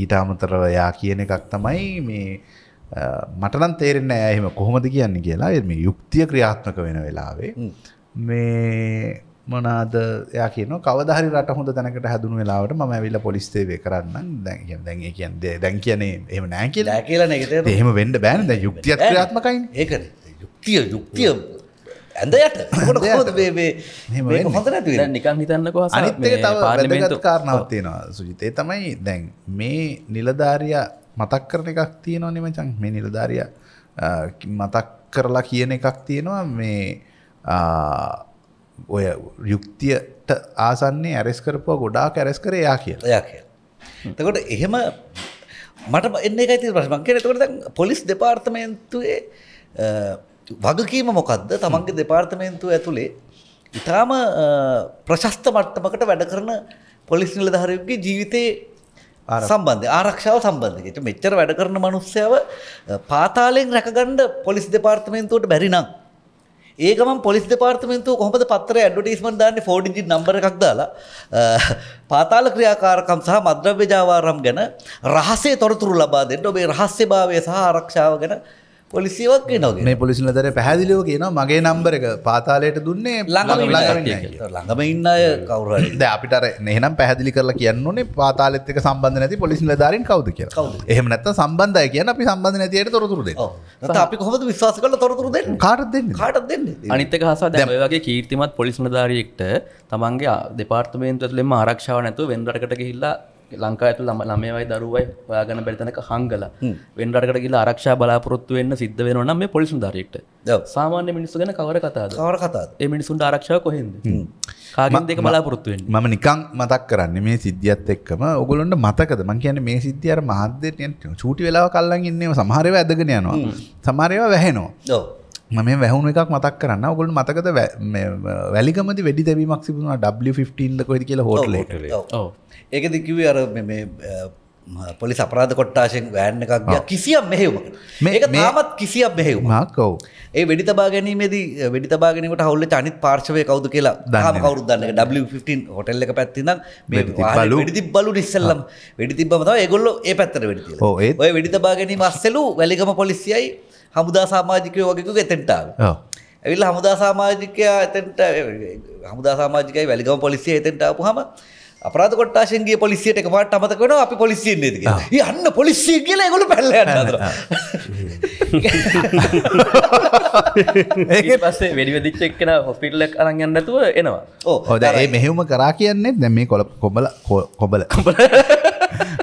ඊට අමතරව එයා කියන එකක් තමයි මේ මටනන් තේරෙන්න ඇහෙම කොහොමද කියන්න කියලා එම යුක්තිය ක්‍රියාත්මක වෙන වෙලාවේ මේ මොනාද යා කියන කවදහරි රට හොඳ දැනකට හැදුණු වෙලාවට ම ඇවිල්ල පොලිස්තේවේ කරන්න දැ දැන් කියන්නේ දැන් කියන්නේ එම නෑ කිය කියලා නෙට එහෙම වෙන්ඩ බෑන්ද යුක්තිය ත්‍රාත්මකයින් ඒක යුක්තිය යුක්තිය ඇඳයට හොඳට නිකන් හිතන්නක අනිත්තේ තව කාරණාවත්තියෙනවා සුජිතය තමයි දැන් මේ නිලධාරිය මතක් කරන එකක් තියෙනවා නිමචන් මේ නිලධාරිය මතක් කරලා කියන එකක් තියෙනවා මේ ඔය යුක්තියට ආසන්නේ ඇරෙස් කරපුවා ගොඩා කැරෙස් කර යා කියලා යා කිය. තකොට එහෙම මට එන්න එකයිති ප්‍රශ්මක් කියෙන තකට පොලිස් දෙපාර්තමේන්තුවේ වගකීම මොකක්ද තමන්ගේ දෙපාර්තමේන්තුව ඇතුළේ ඉතාම ප්‍රශස්ත මට්ටමකට වැඩ කරන පොලිස් නිලධහරයුගේ ජීවිතයේ සම්බන්ධ ආරක්ෂාව සම්බන්ධගට මෙච්චර වැඩ කරන මනුස්සයව පාතාලෙන් රැකගණ්ඩ පොලිස් දෙපාර්තමේන්තුවට බැරිනම් ඒකම පොලිස් දෙපාර්තමෙන්තු කොහොමද පත්තර ඇඩ්වටස්මන් දාන්න ෆෝඩිජි නම්බර එකක් දාලා පාතාල ක්‍රියාකාරකම් සහ මද්‍රව්‍යජාවාරම් ගැන රහසේ තොරතුරු ලබා දෙන්න ඔබේ රහස්්‍ය භාවය සහ ආරක්ෂාව ගැන පොලිසිවක් නො මේ පොලිසිලතර පැහැදිලිව කියන මගේ නම්බර එක පාතාලයට දුන්නේ ළඟම ඉන්න කවර අපිට නහනම් පැහදිලි කරලා කියන්නේ පාතාලෙත්තක සම්බන්ධ නැති පොලිසිල ධරින් කවද කිය එහම නැත සම්බන්ධය කියන අපි සම්බඳ නැතියට තොරතුරද අපි කොහොද විශවාස කල තොරතුර දෙන්න කාට දෙන්න කාට දෙන්න අනිතක හස දැමවගේ කීර්තිමත් පොලිසිල ධාරයෙක්ට තමන්ගේ දෙපාර්තමේන්තුවලෙම ආරක්ෂාව නැතු වෙන්ඩරකට හිල්ලා ලංකා ඇතු ලම ළමයවයි දරුවයි ඔයාගන බැරිතනක හංගල වෙන්ඩට ගිල ආරක්ෂා බලාපොරොත්තු වෙන්න සිද්ධ වෙනවා මේ පොලිසු දරෙක්ට සාමාන්‍ය මිනිස්සු ගැන කවර කතා කවර කතා ඒ මිනිසුන්ට ආරක්ෂා කොහෙද කාගන්දක බලාපොරොත්තුවෙන් මම නිකං මතක් කරන්න මේ සිද්ධියත් එක්කම ඔගොලොන්ට මතකද මං කියන මේ සිද්ධියර මහදයට චූටි වෙලාව කල්ලන් ඉන්නම සමහරව ඇදගෙන යනවා සමරයවා වැහෙනවා මම වැැහුණ එකක් මතක් කරන්න ඔගොල් මතකද වැලිකමති වැඩි තැබීමක් සිබුණා ඩ කොයි කියල හෝටල ඒක දෙකිව අර පොලි සපරාධ කොට්ටාශෙන් වැෑන්න එකක් කිසියම් මෙහෙවම මේක මේමත් කිසියක් මෙහෙවුමක්කව ඒ වැඩි තබා ගැනීමේද වැඩි තබාගනීමට හවුල්ල චනිත් පාර්ශවය කවුතු කියලා දහම කවරුදන්න ඩ හොටල්ල එක පැත්තිනම් වැඩි බලු නිස්සල්ලම් වැඩි තිබම ඒගොල්ල ඒ පැත්තර වැඩි ඔය වැඩි තබා ගැනීම අස්සලු වැලිකම පොලිසියයි හමුදා සාමාජිකය වගේකු එතෙන්ටාව ඇවිල්ල හමුදා සාමාජිකයා එතෙන්ට හමුදා සාමාජිකයි වැලිකම පොලිසිය එතෙන්ටාපු හම අපරාධ කොට්ටාශයෙන් ගිය පොලිසියට එකපාරට අමතක වෙනවා අපි පොලිසියෙන් නේද කියලා. යන්න පොලිසිය කියලා ඒගොල්ලෝ පැනලා යන්න හදනවා. ඒකේ පස්සේ වෙඩි වෙදිච්ච එක්කන හොස්පිටල් එක අරන් යන්න නැතුව එනවා. ඔව්. ඔව් දැන් මේ මෙහෙම කරා කියන්නේ දැන් මේ කොබල කොබල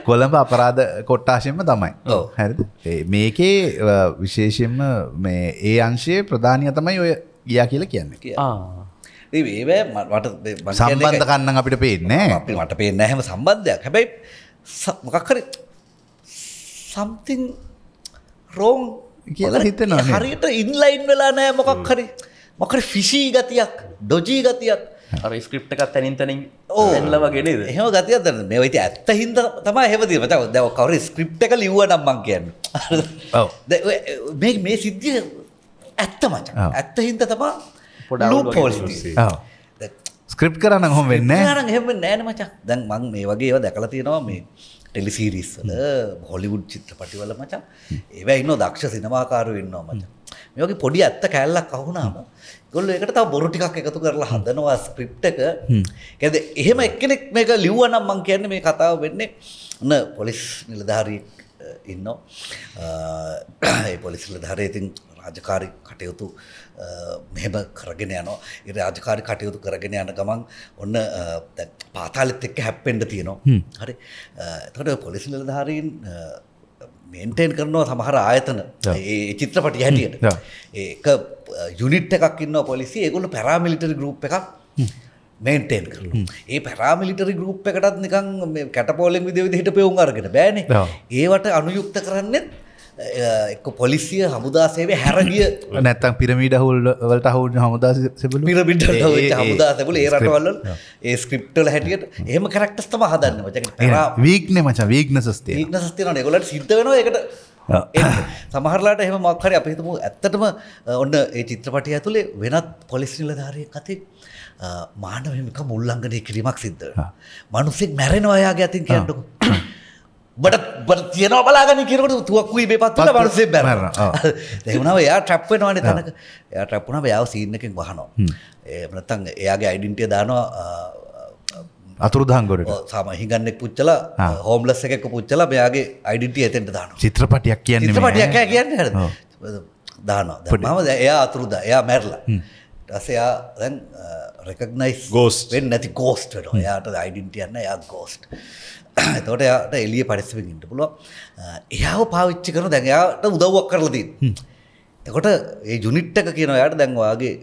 කොළඹ අපරාධ කොට්ටාශයෙන්ම තමයි. හරිද? මේකේ විශේෂයෙන්ම මේ ඒ අංශයේ ප්‍රධානිය තමයි ඔය ගියා කියලා කියන්නේ. ආ ඒ මට සම්බන්ධ කන්න අපිට පේන්නේ අපි මට පේන්න හැම සම්බන්ධයක් හැබැයි මොකක්කර සම්තිං රෝන් කියලා හිතෙන හරියට ඉන්ලයින් වෙලා නෑ මොකක් හරි මොකර ෆිසිී ගතියක් ඩොජී ගතියක් ස්ක්‍රප් එකත් තැනින් තනින් ඕල්ලව ගෙන හම ගතිය දන්න මෙවයිති ඇත්ත හිද තම හෙවදීම දව කවර ස්ක්‍රප් එක ලිව නම්මන් කියන්න මේ සිද්ධිය ඇත්ත මච ඇත්ත හින්ද තමා ස්ක්‍රප් කරන්න හොම වෙන්න හෙම නෑන මචක් දැන් මං මේ වගේ දැකල තියෙනවා මේ ටෙලිසිරිස්වල හොලිවුඩ් චිත්‍රපටිවල මචා ඒවයි ඉන්න දක්ෂ සිනවාකාරු වෙන්නවා මච මේක පොඩි ඇත්ත කැල්ලක් කවුනාම ගොල්ල එකට තව බොරු ටිකක් එකතු කරලා හදනවා ස්ක්‍රිප්ට එක ඇද එහෙම එක්කෙනෙක් මේක ලිව්වනම් මං කියන්නේ මේ කතාව වෙන්නේ න පොලිස් නිලධාරී ඉන්නෝ ඒ පොලිසිල ධරය ඉතින් රාජකාරි කටයුතු මෙහෙම කරගෙන යන රාජකාරි කටයුතු කරගෙන යන ගමන් ඔන්න පාතාලෙත් එක්ක හැප්පෙන්ඩ තියෙනවා හරි තොට පොලිසිල ධාරීන් මේන්ටෙන් කරනවා සමහර ආයතන ඒ චිත්‍රපටි හැටියට ඒක යුනිට් එකක් ඉන්න පොලිසි ඒගොල පැරාමිලිටරි ගරුප් එකක් මේන්ටේන් කරලු ඒ පැරාමිලිටරි ගරුප් එකටත් නිකන් කැටපෝලෙන් විදවිද හිට පෙවුම් අරගෙන බෑන ඒවට අනුයුක්ත කරන්නෙත් එක් පොලිසිය හමුදා සේවේ හැරගිය නැත්තම් පිරමිඩ හුල් වලට හු හමුදා සබල පිරමිට හමුදා සැබල ඒ රටවල්ල ඒ ස්ක්‍රප්ටල හැටියට ඒම කරක්ටස් තම හදන්න මච වීක්න මච වීක්න සස්තේ ීක්න සස්තින ගොලට සිද්ධවන එකට සමහරලාට එහම මක්හරි අපිහිතම ඇත්තටම ඔන්න ඒ චිත්‍රපටය ඇතුළේ වෙනත් පොලිස්නිල ධාරය කතේ මානවමික මුල්ලංගනය කිරීමක් සිද්ධ. මනුස්සෙක් මැරෙනවායාගේ ඇතින් කියන්නකු. බට බට තියන බලාගන කියරට තුවක්කුයි බේපත්වල වන්සේ බැරර දෙවුණාව එයා ට්‍රප්වෙනවාන තනක එයා ට්‍රප්පුන යාව සීන්නකින් වහනවා ඒනතන් එයාගේ අයිඩින්ටිය දානවා අතුරදහගොට සම හිගන්නෙක් පුච්චල හෝම්ලස් එකක පුච්චල මෙයාගේ අයිඩිටිය ඇතෙන්ට දාන චිත්‍රපටියක් කියන්න පටියක් කියන්න දානවා මම එයා අතුරුද එයා මැරලා රසයා දැන් රෙකක්නයිස් ගෝස්ෙන් නැති ගෝස්ට යාට අයිඩින්ටියන්න එයා ගෝස්ට තොට එයාට එලිය පරිස්සමින් ඉට පුළුව එයාව පාවිච්චි කරන දැන් එයාට උදව්වක් කරලදී එකොට ඒ ජුනිට්ටක කියන යායට දැන්වාගේ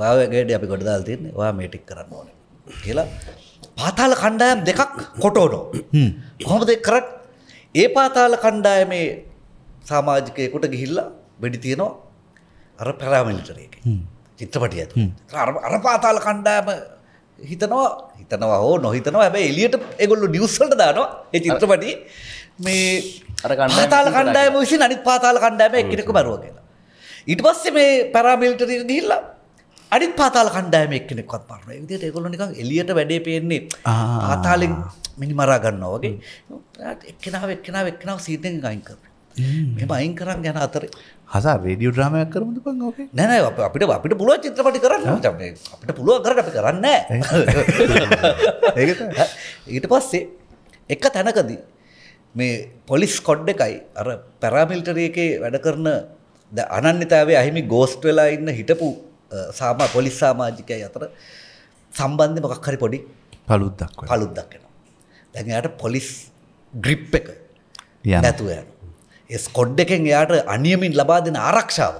ඔයාගේට අපි ගොඩදාල් තියන්නේ ඔයා මේටික් කරන්න ඕන කියලා පාතාල කණ්ඩායම් දෙකක් කොටෝනෝ කොහොම දෙ කරත් ඒ පාතාල කණ්ඩායමේ සාමාජිකයකුට ගිහිල්ලා වැඩි තියෙනවා අර පැරාමිලිටරයක චිත්‍රපටිය ඇතු අර පාතාල කණ්ඩායම හිතනවා හිතනවා හෝ නොහිතනවා ඇබ එලියට එගොල්ලු නිියස්සල්ට දානවා ඒ චිත්‍රපටි මේ අරගන්නතාල කණ්ඩායම විසි අනිත් පාතාල කණ්ඩෑම එක්කෙනෙකු මැරුව කියලා. ඉට පස්සේ මේ පැරාමිල්ටරය ගිල්ලා අනිත් පාතාල කණ්ඩෑම එක්කෙනෙක්වත් පරන විදිට එකොලනික එලියට වැඩේ පේන්නේ ආතාලෙන් මිනි මරා ගන්නවා වගේ එක්කෙනාව එක්කෙනාව එක්කෙනාව සීතෙන් ගයින් කර මෙම අයින් කරන්න ගැන අතරේ හසා රඩිය ්‍රමයක් කරම පන් ෝක නැන අපිට අපිට පුල චිත්‍රපටි කරන්න ම අපිට පුළුව කර අපි කරන්න ඊට පස්සේ එක තැනකදී මේ පොලිස් කොඩ්ඩ එකයි අර පැරාමිල්ටර එකේ වැඩ කරන ද අනන්‍යතාවේ අහිමි ගෝස්ට් වෙලා ඉන්න හිටපු සාම පොලිස් සාමාජිකය අතර සම්බන්ධ මොකක් හරි පොඩි පලුද්දක් පලුද්දක් වෙනවා දැන් යට පොලිස් ග්‍රිප් එක නැතුව යනවා ඒ ස්කොඩ් එකෙන් එයාට අනියමින් ලබා දෙන ආරක්ෂාව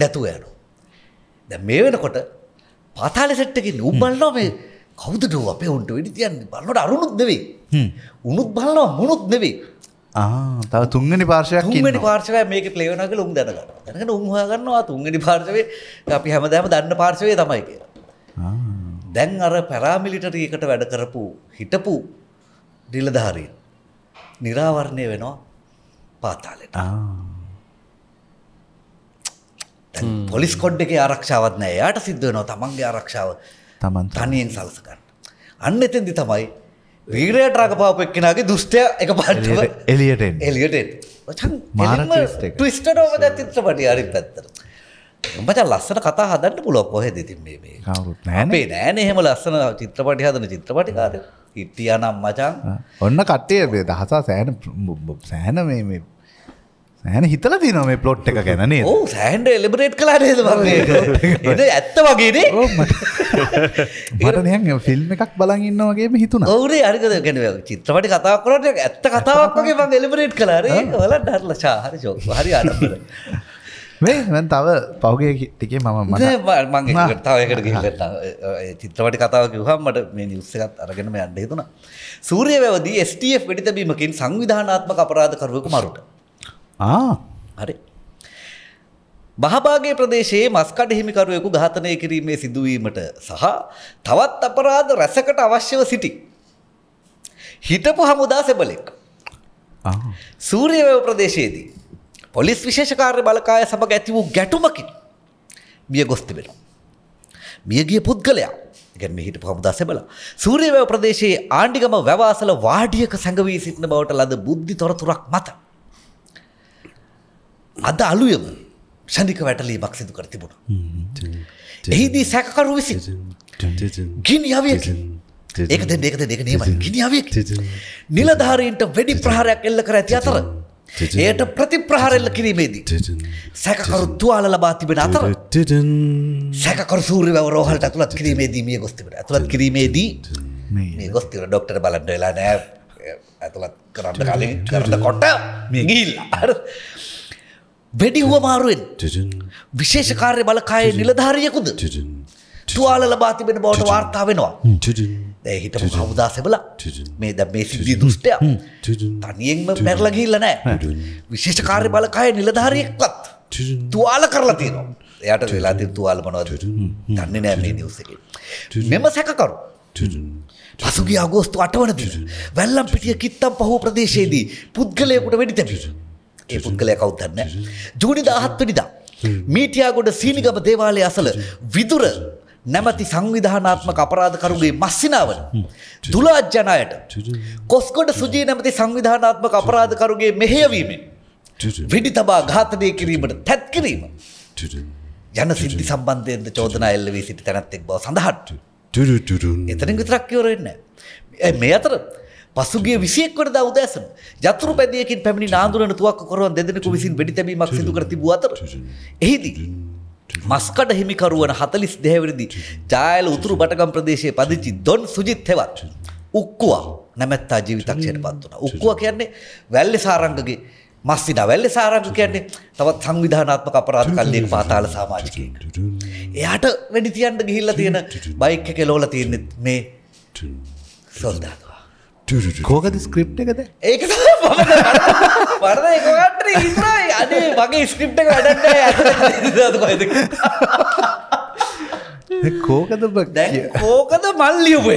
නැතුව යනු. දැ මේ වෙනකොට පතාල සෙට්ටකින් උබල්ලෝ මේ කෞදට අපේ උන්ට වැඩි තියන්න බලට අරුණුත් දෙවේ උනුත් බලන්නවා මුණුත් දෙවේ තව තුන්ගනි පාර්ශයක් තුන්ගනි පාර්ශවය මේක පලේවනක උම් දැනක දැනකට උන්හගන්නවා තුන්ගනි පාර්ශවේ අපි හැමදෑම දන්න පාර්ශවය තමයි කියලා. දැන් අර පැරාමිලිටරීකට වැඩ කරපු හිටපු ඩිලධාරීන් නිරාවරණය වෙනවා පාතාලට පොලිස් කොඩ් එක ආරක්ෂාවත් නෑ යාට සිද්ධනවා තමන්ගේ ආරක්ෂාව තමන් තනයෙන් සලසකන්න අන්න එතෙන්දි තමයි වීරයට රඟපාප එක්කෙනගේ දුෂ්ටය එක පාට එලියට එලියට ටස්ටෝම චිත්‍ර පටි අරි පැත්තර මච ලස්සන කතා හදන්න පුලොක් පොහෙ දෙතින් මේ නෑනේ නෑන එහෙම ලස්සන චිත්‍රපටි හදන චිත්‍රපටිකාර හිටියනම් මචන් ඔන්න කට්ටය දහසා සෑන සෑන මේ නැන හිතල තින මේ පලොට් එක ගැනේ ඕ සෑන්ඩ එලිබරේට් කලාට ඇත්ත වගේනේ මටනයන් ෆිල්ම් එකක් බලගන්නවාගේ හිතුන ඔවරේ අරිකද ගැන චිත්‍රපටි කතා කරට ඇත්ත කතාවක් වගේ බං එලිබරේට් කලාරේ වල ඩර්ල චාහර චෝ හරි අර මේමන් තව පවගේ ටිකේ මම මගේ කතාවකට ගිල්ලට චිත්‍රපටි කතාව කිවහම් මට මේ නිස්සකත් අරගෙනම අන්ඩ හිතුන සූරිය වැවදී ස්ටF වැඩිතබීමකින් සංවිධානාත්ම අපරාධ කරවක මරුට හරි මහභාගේ ප්‍රදේශයේ මස්කඩ හිමිකරුවෙකු ඝාතනය කිරීමේ සිදුවීමට සහ තවත් අපරාධ රැසකට අවශ්‍යව සිටි. හිටපු හමුදා සෙබලෙක්. සූරියවැව ප්‍රදේශයේදී පොලිස් විශේෂකාර්ය බලකාය සමඟ ඇති වූ ගැටුමකින් මිය ගොස් තිබෙනවා. මියගිය පුද්ගලයා ගැන හිටපු හමුදා සෙබල සූරියවැව ප්‍රදේශයේ ආණ්ඩිගම වැවාසල වාඩියක සැඟවී සිටින බවට ලද බුද්ධි තොරතුරක් මත අද අලුයම ෂණික වැටලීමක් සිදු කර තිබුණ. එහිදී සැකකරු විසි ගිනි අවිය ඒකද දෙකද දෙක නීමයි ගිනි අවියක් නිලධාරීන්ට වැඩි ප්‍රහාරයක් එල්ල කර ඇති අතර. එයට ප්‍රතිප්‍රහාරල්ල කිරීමේදී. සැකකරු තුවාල ලබා තිබෙන අතර සැකර සූරව රෝහල්ට ඇතුළත් කිරීමේදී මිය ගොස්තිබට ඇතුළත් කිරීමේදී මේ ගොස්තිර ඩොක්ටර බලන්ඩ වෙලා නෑ ඇතුළත් කරන්න කලින් කරන කොට මියගිල් අර වැඩි හුවමාරුවෙන් විශේෂ කාර්ය බලකාය නිලධාරියකුද තුවාල ලබා තිබෙන බවට වාර්තා වෙනවා ඒ හිට හමුදා සැබල මේ ද මේ සිදි දුෘෂ්ටය තනියෙන්ම පැරලගිල්ල නෑ විශේෂ කාර්ය බලකාය නිලධාරියෙක්වත් තුවාල කරලා තියෙනවා එයට වෙලාති තුවාල මනවද දන්නේ නෑ මේ නිවසක මෙම සැකකරු පසුගේ අගෝස්තු අටවනද වැල්ලම් පිටිය කිත්තම් පහෝ ප්‍රදේශයේදී පුද්ගලයකුට වැඩි තැබිට ඒ පුද්ගලය කවුදන්න ජූනි දහත්වනිදා hmm. මීටියයාගොඩ සීනිගම දේවාලය අසල විදුර නැමති සංවිධානාත්මක අපරාධකරුගේ මස්සිනාවන hmm. දුලාජ්ජනයට කොස්කොට සුජී නැමති සංවිධානාත්මක අපරාධකරුගේ මෙහෙයවීමෙන් වෙඩි තබා ඝාතනය කිරීමට තැත් කිරීම යන සිද්ධි සම්බන්ධයෙන්ද චෝදනා එල්ල වී සිටි තැනැත්තෙක් බව සඳහට එතනින් විතරක් කියවරෙන්න මේ අතර පසුගේ විසියෙක්වට දවදෑසන යතුරු පැදියකින් පැමි නාදුරන තුවක් කොරුවන් දෙදෙනකු විසින් වැඩි තැබීමක් සිදු කරතිබූ අතර එහිදී. මස්කට හිමිකරුවන හතලිස් දෙහැවරිදි ජායල උතුරු බටගම් ප්‍රදේශය පදිචි දොන් සුජිත් හෙවත් උක්කවා නැමැත්තා ජීවිතක්ෂයට පත් වන උක්කවා කියන්නේ වැල්ලි සාරංගගේ මස්සින වැල්ලි සාරංග කියන්නේ තවත් සංවිධානාත්මක අපරාධ කල්ලෙක් පාතාල සාමාජිකයක. එයාට වැඩි තියන්ට ගිහිල්ල තියෙන බයික් එක ලෝල තියන්නෙත් මේ සොල්දාද. කෝකද ස්ක්‍රප් එකද ඒක අඩ මගේ ස්ක්‍රප් එක වැඩට කෝකද කෝකද මල්ලියපු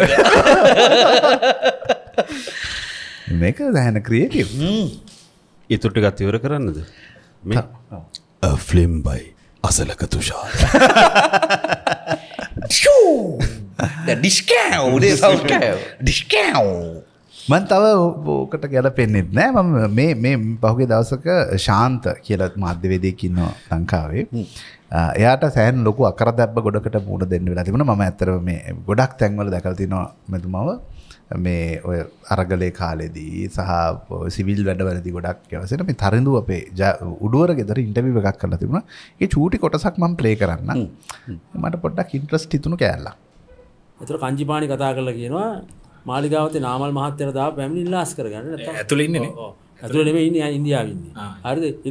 මේක දැහැන ක්‍රියට ඉතුට ගත් ඉවර කරන්නද ෆලිම් බයි අසලක තුෂාර ඩිස්කෑ ඩිස්කෑ මන් තව ඕකට ගැලපෙන්න්නෙත් නෑ මම මේ මේ පහුගේ දවසක ශාන්ත කියලත් මධ්‍යවේදයකින්නවා ලංකාවේ එයාට සෑන් ලොක අකර දැබ ගොඩකට මුණ දෙන්න වෙලා තිබුණ ම ඇතර මේ ගොඩක් තැන්වල දැකල්තිනවා මෙතුමව මේ ඔය අරගලේ කාලෙදී සහ සිවිල් වැඩවලදි ගොඩක් යවසට මේ තරිඳු අපේ උඩුවර ගෙදර ඉන්ටවි එකක් කරලා තිබුණ ඒ චූටි කොටසක් මම් ප්ලේ කරන්න මට පොඩ්ඩක් ඉන්ට්‍රස් තිතුුණු කෑල්ලා එතුර කංජිපාණි කතා කරලා කියනවා මාලිගාවත නාමල් මහත්තර දා පැමි ඉල්ලාස් කරගන්න ඇතුලඉන්න ඇතුලම ඉන්න ඉන්දියාවන්න හරිද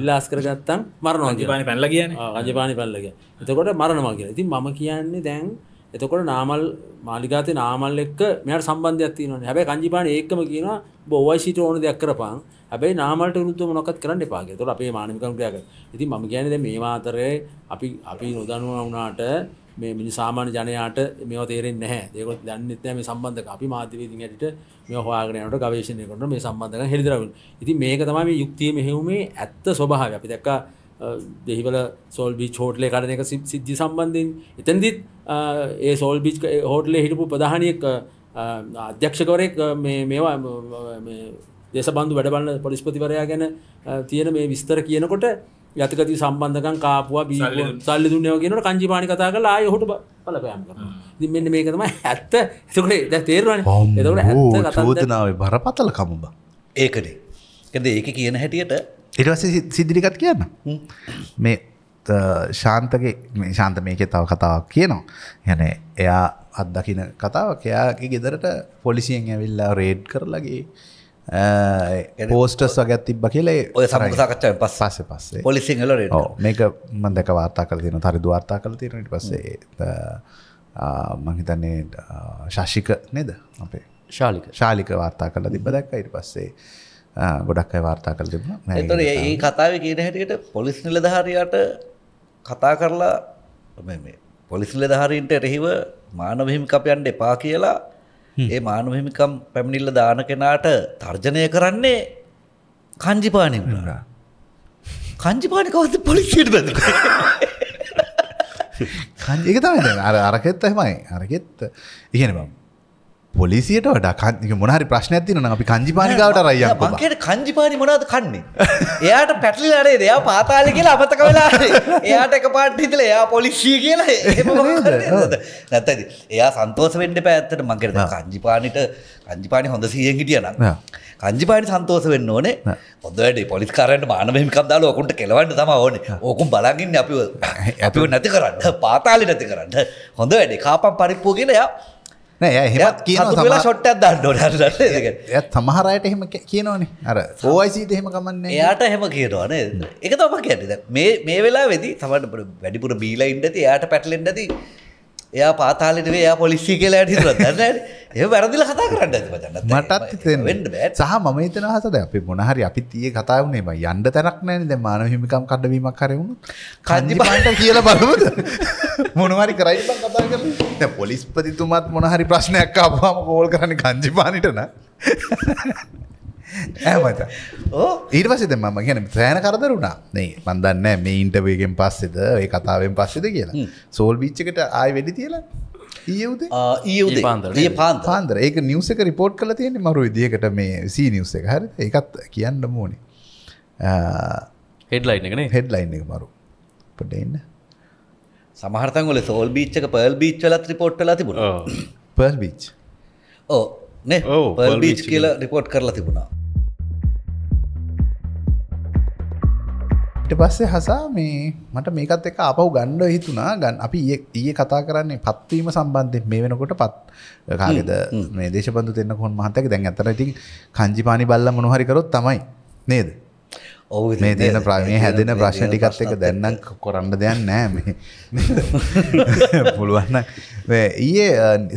ඉල්ලාස් කරගත්තන් මරණ අජපාන පැල්ල කියන රජපානි පැල්ලග එතකොට මරණවා කිය ඉතින් මම කියන්නේ දැන් එතකොට නාමල් මාලිගාතය නාමල් එක්ක මෙයට සම්බන්ධයක් තියනවන හැබැයි කංජිපාන ඒක්කම කියනවා බොවයි සිට ඕන දෙයක් කරපාන් ඇබයි නාමට රුතු මොනොකත් කරන්න එපාගේ තොට අපේ මානමිකරුටයක ඉති ම ගැනද මේ මාතරය අපි අපි නොදනුව වනාට මේ මිනි සාමාන්‍ය ජනයාට මේ තේරෙන් නැහැ දෙකොත් දන්නත්ෑ මේ සම්බන්ධ අපි මාධ්‍යවේදී ඇයට මේ හවාගනයට ගවේශණය කොට මේ සම්බන්ධක හෙදරවුන් ඉති මේක තමයි යුක්තිය මෙහෙවුමේ ඇත්ත ස්වභාව අපි දැක්ක දෙහිවල සෝල්බි චෝට්ලේ කරන එක සිද්ධි සම්බන්ධයෙන් එතැන්දිත් ඒ සෝල්බි් හෝටලේ හිටපු ප්‍රධානයක් අධ්‍යක්ෂකවරෙක් මේවා දේශබන්ධු වැඩබන්න පොලිස්පතිවරයා ගැන තියෙන මේ විස්තර කියනකොට යතකති සම්බන්ධකන් කාපුවා බී සල්ලි දුන්නව කියෙනට කංජිපානි කතා කලා හොට පලපයම් කර මෙන්න මේක තමයි ඇත්ත එතකේ ද තේරවන එතකට චෝදනාව බරපතල කමුබ ඒකනේ කද ඒක කියන හැටියට ඉටවස සිදිරිකත් කියන්න මේ ශාන්තක ශාන්ත මේක තව කතාවක් කියනවා යැන එයා අත්දකින කතාවක් එයාගේ ගෙදරට පොලිසියෙන් ඇවිල්ලා රේඩ් කරලගේ පෝස්ටස් වගත් තිබ කියලේ ඔය සමසාකච්චය පස් පස පස්සේ පොලිසිංහල මේක මන්දක වාර්තා කල තින තරි දවාර්තා කල තිරනට පස්සේ මහිතන්නේ ශශික නේද අපේ ශාලික ශාලික වාර්තා කල තිබ දැක් අයිට පස්සේ ගොඩක් අයි වාර්තා කල තිබුණ තර ඒ කතාව කියන හැටියට පොලිස් නිලධහරයට කතා කරලා පොලිස් නිලධහරීන්ට එරෙහිව මානවහිමි අපයන්ට එපා කියලා ඒ මානුවහිමිකම් පැමිණිල්ල දාන කෙනාට තර්ජනය කරන්නේ කංජිපානය වුණා කංජිපානි කවද පොලිසිට බැඳ කංජික තමයි අරකෙත් ඇමයි අරකෙත් ඉගෙනබම් පොලිසියට වඩා මොනහරි ප්‍රශ්න ඇතින අපි කංජිපානිකාවට රයිය ට කංජිපානි මොනාද කන්නේ එයාට පැටලිලාරේ දෙයා පාතාලි කියලා අපතක වෙලා එයාට එක පාට හිතල එයා පොලිසිය කියලා නැතද එයා සන්තෝස වෙන්ඩ පැත්තට මංකරද කංජිපානිට කංජිපානි හොඳ සියෙන් හිටියන කංජිපානි සන්තෝස වෙන්න ඕනේ හොදට පොලිස් කරන්න මානමහිමිකම්දාල ඔකුන්ට කෙලවන්න තම ඕන ඕකුම් බලගින්න අපි අපි නැති කරන්න පාතාලි නැති කරන්න හොඳ වැඩේ කාපම් පරිප්පුගෙන යා නෑහෙමත් කියන ෂොට්ටත් දන්න ොට සමහරයට එහෙම කියනවන අර පෝයිසිීත හෙම කමන්න එයාට හෙම කියනවාන එක තම කැටද මේ වෙලා වෙදි තමට වැඩිපුර බීලා ඉන්ඩති යායට පැටලෙන්ඩති එයා පාතාලටේ එයා පොලිසි කියලා ඇටිතුරත් දන්න ඒ වැරදිල කතා කරන්න ඇති පචන්න මටත් වඩ සහ ම තන හසද අපි මොනහරි අපි තිය කතාවනේ ම යන්ඩ තැනක් නෑන ද මානහිමිකම් කඩවීමක් කරවුණු කජි පට කියල බලමුද මොනවරි කරයි කතා කර පොලිස්පතිතුමත් මොනහරි ප්‍රශ්නයක් අපාම කෝල් කරන්න කංජිපානිටන ඇමත ඕ ඊර්වසිද මම ගැන සෑන කරදරුණා නේ මන්දන්න මේ ඉන්ටවේගෙන් පස්සෙද ඒ කතාවෙන් පස්සෙද කියලා සෝල් බිච්චකට ආය වැඩි කියලා ඒ පාන්දර ඒක නිවසක රිපෝට් කල තියෙන මරු විදිකට මේ සී නිවස එක හර එකත් කියන්න මෝනේ හෙඩ්ලයින් එක හෙඩ්ලයින් එක මරු පටන්න සමහරතන්ගල සෝල් බීච්චක පල් බීච්චලත් රිපෝට්ටල තිබුණ පල් බීච් ඕ නේ පල් බීච් කියලා රිපෝට් කරලා තිබුණා ඉට පස්සේ හසා මේ මට මේකත් එක අපව ගණ්ඩ හිතුනා ගන්න අපි ඒ කතා කරන්නේ පත්වීම සම්බන්ධය මේ වෙනකොට පත් කාගෙද මේ දේශපන්තු දෙන්න කොන් මහතක දැන් ඇතර ඉතින් කංජිපානි බල්ල මොහරිකරොත් තමයි නේද ඔවු මේ තියෙන ප්‍රමේ හැදෙන ප්‍රශ්න ටිකත් එක දැන්නම් කොරන්න දෙයක් නෑ මේ පුළුවන්න ඊයේ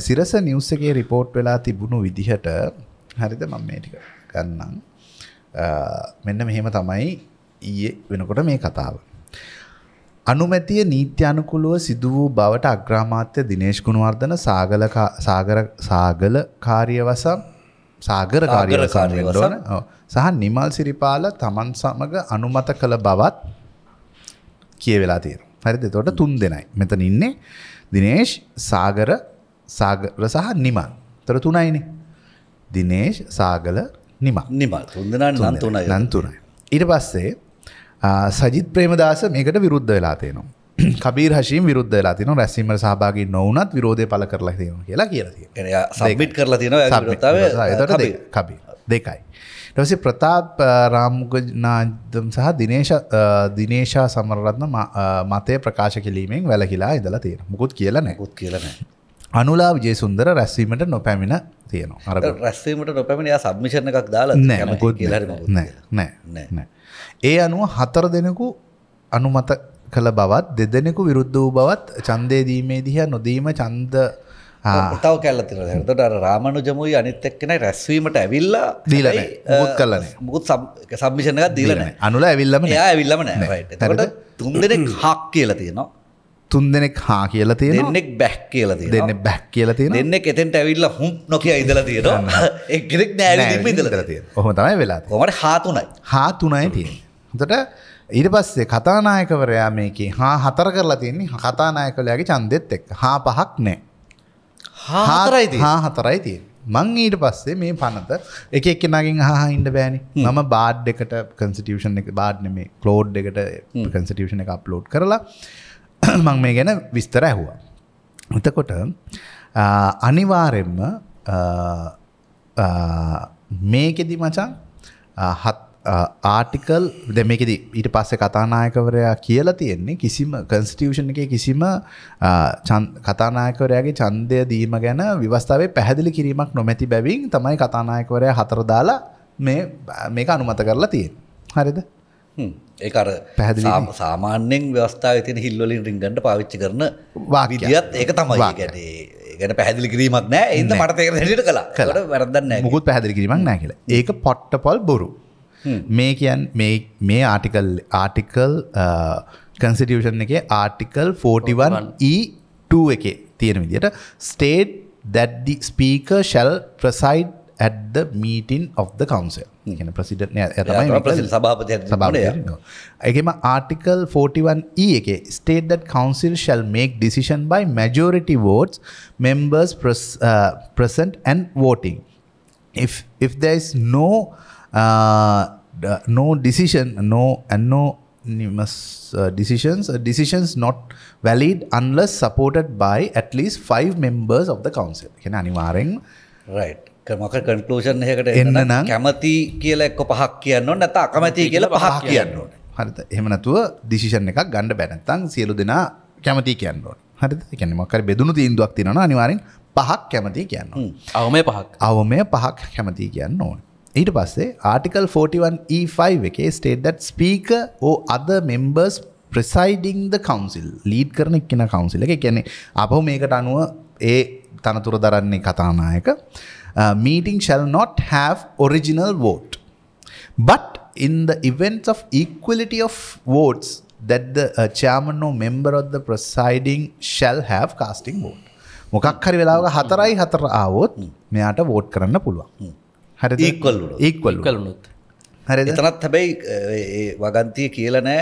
සිරස නිවස එකේ රිපෝට් වෙලා තිබුණු විදිහට හරිද මම මේ ටික ගන්නම් මෙන්න මෙහෙම තමයි ඊයේ වෙනකොට මේ කතාව. අනුමැතිය නීත්‍යානුකූලව සිදු වූ බවට අග්‍රාමාත්‍ය දිනේෂ් ගුණවර්ධන සාගල සාගර සාගල කාර්යවසම් සාගර කාර්යවසම් සහ නිමල් සිරිපාල තමන් සමග අනුමත කළ බවත් කියවෙලා තියෙනවා. හරිද? එතකොට තුන් දෙනයි. මෙතන ඉන්නේ දිනේෂ් සාගර සාගර සහ නිමල්. එතකොට තුනයිනේ. දිනේෂ් සාගල නිමල්. නිමල් තුන් දෙනා නම් තුනයි. නම් තුනයි. ඊට පස්සේ සජිත් ප්‍රේමදාස මේකට විරුද්ධ වෙලා තියෙනවා. කබීර් හශීම් විරුද්ධ වෙලා තින රැසීමට සහභාගී නොවනත් විරෝධය පල කරලා තියෙන කියලා කියලා සබිට් කරලා තියෙන කබී දෙකයි. ටවසේ ප්‍රතාප් රාමුගනාදම් සහ දිනේශ දිනේශා සමරරත්න මතය ප්‍රකාශ කිලීමෙන් වැලකිලා ඉදලා තියෙන මුකුත් කියලන කුත් කියලන අනුලා විජේ සුන්දර රැස්වීමට නොපැමිණ තියෙනවා අර රැස්වීමට නොපැමිණ සබ්මිෂණ එකක් දාලා නෑ නෑ නෑ නෑ. ඒ අනුව හතර දෙනෙකු අනුමත කළ බවත් දෙදෙනෙකු විරුද්ධ වූ බවත් චන්දය දීමේ දිහ නොදීම චන්ද තව කැල්ලතින හරතට රාමණු ජමුයි අනිත් එක්කෙන රැස්වීමට ඇවිල්ල දීල මුත් කලන මුත් සම්මිෂණක දීලන අනුල ඇවිල්ලම යා ඇවිල්ලමන තට තුන් දෙනෙක් හක් කියලා තියෙනවා තුන් දෙනෙක් හා කියලා තියෙන එන්නෙක් බැක් කියල දෙන්න බැක් කියල තියෙන එන්න එතෙන්ට ඇවිල්ල හුම් නොකිය ඉදල තියෙන එක්ෙක් නෑ ඉදල තිය හොම තමයි වෙලා කොමට හාතුනයි හාතුනයි තියෙන හොඳට ඊට පස්සේ කතානායකවරයා මේකේ හා හතර කරලා තියෙන්නේ කතානායකවරයාගේ ඡන්දෙත් එක්ක. හා පහක් නැහැ. හා හතරයි තියෙන්නේ. හා හතරයි තියෙන්නේ. මං ඊට පස්සේ මේ පනත එක එක්කෙනාගෙන් අහහා ඉන්න බෑනේ. මම බාඩ් එකට කන්ස්ටිටියුෂන් එක බාඩ් නෙමේ ක්ලෝඩ් එකට කන්ස්ටිටියුෂන් එක අප්ලෝඩ් කරලා මං මේ ගැන විස්තර ඇහුවා. එතකොට අනිවාර්යෙන්ම මේකෙදි මචං හත් ආටිකල් දෙමකද ඊට පස්සෙ කතානායකවරයා කියලා තියෙන්නේ කිසිම කන්ස්ටියෂන් එක කිසිම කතානායකවරයාගේ චන්දය දීම ගැන විවස්ථාවේ පැහැදිලි කිරීමක් නොමැති බැවින් තමයි කතානායකවරයා හතර දාලා මේ මේක අනුමත කරලා තියෙන් හරිද ඒකර පැහදිලි සාමාන්‍යෙන් ව්‍යවස්ථාව තින හිල්වලින් රිංගට පාවිච්චි කරන වාවිදිියත් ඒක තමයි ගැටේ ගැන පැදිලි කිරීමක් නෑ එන්න මට තේර හැට කලා කලට වැරදන්න මුකුත් පැදිලි කිරීමක් නැ කියලා ඒක පොට්ට පොල් බොරු මේ කියන් මේ ආටිකල් ආටිකල් කන්සිටියෂන් එක ආටිකල් 41E2 එක තියෙන විදිට state that the speaker shall preside at the meeting of the council. කියන ප්‍රසිඩන්ට් තමයි සභාපති සභාපති. ඒකෙම article 41e e එකේ state that council shall make decision by majority votes members pres, uh, present and voting. If if there is no uh, uh, no decision, no and no uh, decisions, uh, decisions not valid unless supported by at least five members of the council. කියන අනිවාරෙන් right. මොක conclusion එකට එන්න නම් කැමති කියල එක්ක පහක් කියන්න නැත අකමැති කියල පහක් කියන්න ඕන හරිත එහමනතුව දිසිෂන් එකක් ගණඩ බැනත්තං සියලු දෙනා කැමති කියන්න ඕන හරිත එකැන මකර බෙදුණු තීන්දුවක් තිනවා අනිවාරෙන් පහක් කැමති කියන්න. අවමය පහක් අවමය පහක් කැමති කියන්න ඕන. ඊට පස්සේ ආටිකල් 41E5 එකේ state that speaker or other members presiding the council lead කරන එක්කෙනා council එක කියන්නේ අපහු මේකට අනුව ඒ තනතුර දරන්නේ කතානායක uh, meeting shall not have original vote but in the events of equality of votes that the uh, chairman or member of the presiding shall have casting vote මොකක් හරි වෙලාවක හතරයි හතර ආවොත් මෙයාට වෝට් කරන්න පුළුවන්. හරි ඒක්වල් ඒක්වල් කලනුත් හරි එතනත් හැබැයි වගන්තිය කියලනෑ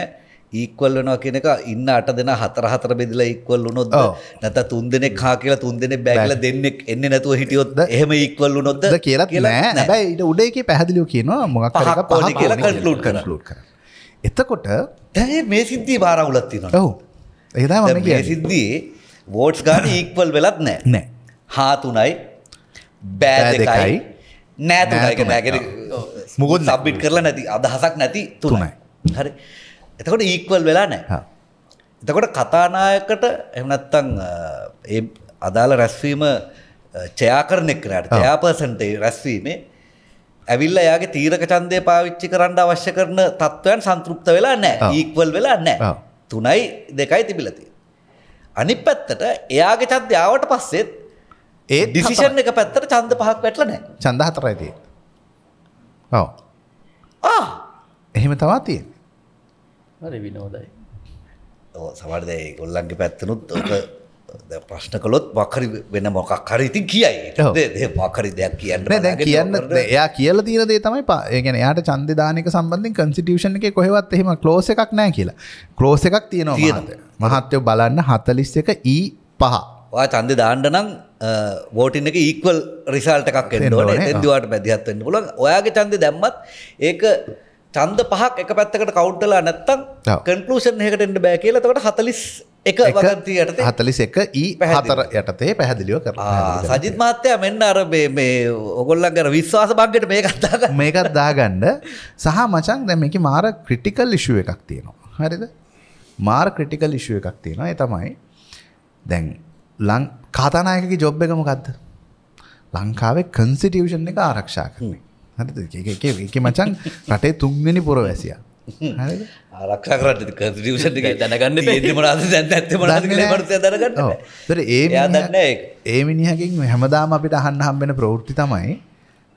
ඒක්වල් වනවා කියන එක ඉන්න අට දෙෙන හතර හතර බෙදිලා ඉක්වල් වුනොත් නැත තුන් දෙනෙක් කා කියලා තුන් දෙනෙ බැගල දෙන්නෙක් එන්න නැතුව හිටියොත් එහෙම ඉක්වල් වුනොත් කියලා කියලා නැබයි ඉට උඩේ පැහදිලිව කියනවා මොක් පහ කියලා කටලුට් කරලුට් කර එතකොට ඇ මේ සිද්ධිය බාරවුලත් තින ඔහු එදා සිද්ධියේ වෝට්ස් ගාන ඉක්වල් වෙලත් නෑ නෑ හාතුනයි බෑ දෙකයි නෑතුනයක නෑගෙන මුගොත් සබ්බිට් කරලා නැති අදහසක් නැති තුනයි හරි එතකොට ඒක්වල් වෙලා නෑ එතකොට කතානායකට එමනත්තං ඒ අදාළ රැස්වීම චයා කරනෙක් කරට චයාපර්සන්ට රැස්වීමේ ඇවිල්ල යාගේ තීරක චන්දය පාවිච්චි කරන්න අවශ්‍ය කරන තත්ත්වයන් සංතෘප්ත වෙලා නෑ ඒක්වල් වෙලා නෑ තුනයි දෙකයි තිබිලති අනි පැත්තට එයාගේ චන්දයාවට පස්සෙත් ඒ ඩිසිෂන් එක පැත්තට චන්ද පහක් වැටල නෑ චන්ද හතරයිතිය ඔව එහෙම තවා තියෙන් විනෝදයි සවර්දය ගොල්ලන්ගේ පැත්තනුත් ප්‍රශ්න කළොත් වකරි වෙන මොකක් හරිඉතින් කියයි පකරි දෙයක් කියන්න දැ කියන්න එයා කියල තිීර දේ තමයි පාගෙන යාට චන්දධානක සම්බන්ධින් කන්සිටියෂන් එක කොහෙවත් එහෙම කලෝස එකක් නෑ කියලා කලෝස එකක් තියෙනවා මහත්තයෝ බලන්න හතලිස් එක ඊ e පහ ඔය චන්ද දාන්නනම් වෝටින් එක ඊක්වල් රිසල්ට එකක් එන්නට එදවාට පැදිහත්වන්න පුලන් ඔයාගේ චන්ද දැම්මත් ඒක චන්ද පහක් එක පැත්තකට කවුන්්ටලා නැත්තම් කන්පලූෂන් හකට එන්න බෑ කියලතකට හතලිස් එක වගතියට හතලිස් එක ඒ පැහතර යටතේ පැහැදිලිව කර සජිත් මාත්‍යය මෙන්න අරබේ මේ ඔගොල්ලන්ගර විශ්වාස භක්්ගට මේ කත්තාක මේකත් දාගන්න සහ මචන් දැම එක මාර ක්‍රටිකල් ඉශුව එකක් තියෙනවා හරිද මාර් ක්‍රටිකල් ඉශුව එකක් තියෙනවා තමයි දැන් ලං කතානායකගේ ජොබ් එක මොකද්ද? ලංකාවේ කන්ස්ටිටියුෂන් එක ආරක්ෂා කරන එක. හරිද? ඒක ඒක ඒක මචං රටේ තුන්වෙනි පුරවැසියා. හරිද? ආරක්ෂා කරද්දී කන්ස්ටිටියුෂන් එක දැනගන්න තියෙන්නේ මොනවද දැන් ඇත්තේ මොනවද කියලා මනුස්සයා දරගන්න. ඔව්. ඒ මිනිහගෙන් හැමදාම අපිට අහන්න හම්බෙන ප්‍රවෘත්ති තමයි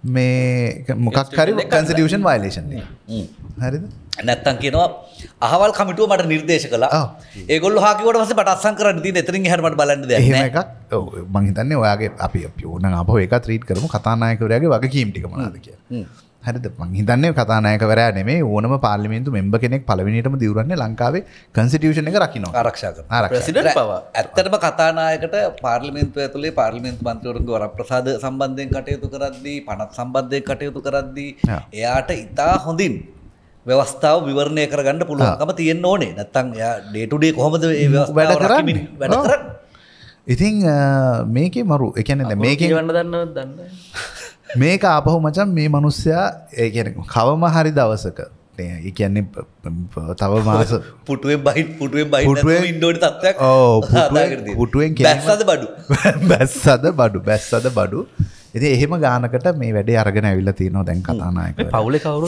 මේ මොකක් හරි කන්සිටියෂන් වයිලේෂන් හරි නැත්තන් කියනවා අහවල් කමිටුව මට නිර්දේශ කලා ඒගොල් හකිවට වස පටස්සන් කර දී එතරින් හරමට බලන්ද එක මහිතන්නේ ඔයාගේ අපි ඕන අප එක ත්‍රීට් කරම කතානායකවරයාගේ වගේ කීම්ටිකමනාද කිය හරිද මංහිතන්නේ කතානායකවරයා නෙමේ ඕනම පාලිමින්තු මෙම්බ කෙනෙක් පලවිනිටම දිවරන්නේ ලංකාවේ කන්සිටියෂන එක රකින ආරක්ෂක පව ඇත්තටම කතානායකට පාර්ලිමින්තු ඇතුළේ පාර්ලිමින්තු මන්ත්‍රවරුන්ගේ වර ප්‍රසාද සම්බන්ධයෙන් කටයුතු කරද්දී පනත් සම්බන්ධය කටයුතු කරද්දී එයාට ඉතා හොඳින් ව්‍යවස්ථාව විවරණය කරගන්න පුළුවන්කම තියෙන්න්න ඕනේ නැත්තං යා ඩේටුඩේ කොහොමද වැඩ කරන්න වැඩ කරන්න ඉතිං මේකේ මරු එකන මේක වන්න දන්න දන්න මේක ආපහු මචන් මේ මනුස්සයා ඒගැන කවම හරි දවසක කියන්නේ තව මාස පුටුවේ බයි පුටුවේ බයි ඉන්ඩෝට තත්වයක් ඕ පුටුවෙන් බැස්සද බඩු බැස්සද බඩු බැස්සද බඩු එති එහෙම ගානකට මේ වැඩේ අරගෙන ඇවිල්ල තියෙනවා දැන් කතානායක පවුල කවරු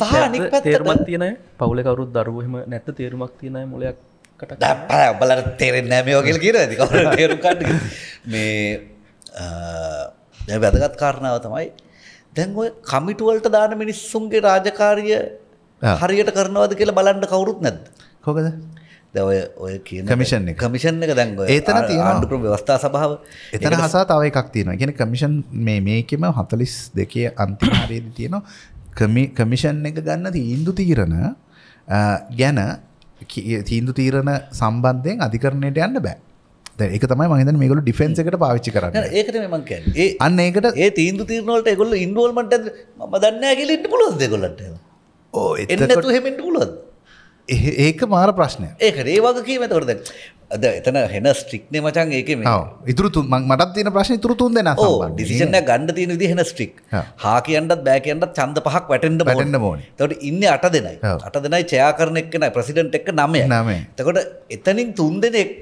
තේරමක් තියන පවුල කවරුත් දරුවහම නැත්ත තේරුමක් තියෙන මොලයක් බලට තේරෙන් නෑමෝගල් කියර තේරුකට මේ වැදගත් කාරණාව තමයි දැන් ඔය කමිටුවලට දාන මිනිස්සුන්ගේ රාජකාරිය හරියට කරනවද කියලා බලන්න කවුරුත් නැද්ද කොකද දැවය ඔය කියන කමිෂන් කමිෂන් එක දැන් ඒතන ආණ්ඩුක්‍රම ව්‍යවස්ථා සභාව එතන හසා තව එකක් තියෙනවා ගෙන කමිෂන් මේ මේකෙම හතලිස් දෙකේ අන්තිහාරයේද තියෙනවා කමිෂන් එක ගන්න තීන්දු තීරණ ගැන තීන්දු තීරණ සම්බන්ධයෙන් අධිකරණයට යන්න බෑ ඒක තමයි මහිතන මේකල ඩිෆෙන්ස එකට පාවිච්චි කරන්න ඒකට මංක ඒ අන්න ඒකට ඒ තීන්දු තීරණවලට එකොල්ල ඉන්ඩුවල්මට ම දන්නෑගල ඉන්න පුලොද දෙකොලට එන්නතු හෙමෙන්ට පුලොද ඒක මාර ප්‍රශ්නය ඒක ඒවාග කියීමතවරද අද එතන හෙන ස්ට්‍රික්නේ මචන් ඒක ඉතුරතු මටත් තින ප්‍රශ්න තුරතුන් දෙෙන ඩිසිෂන ගන්න තියන දි හෙන ස්ට්‍රික් හා කියන්නත් බෑකයන්ට චන්ද පහක් වැටෙන්ට බැටන්න මෝන තොට ඉන්න අට දෙනයි අට දෙනයි චයා කරන එක්කන ප්‍රසිඩන්ට් එක් නමය නම තකොට එතනින් තුන් දෙනෙක්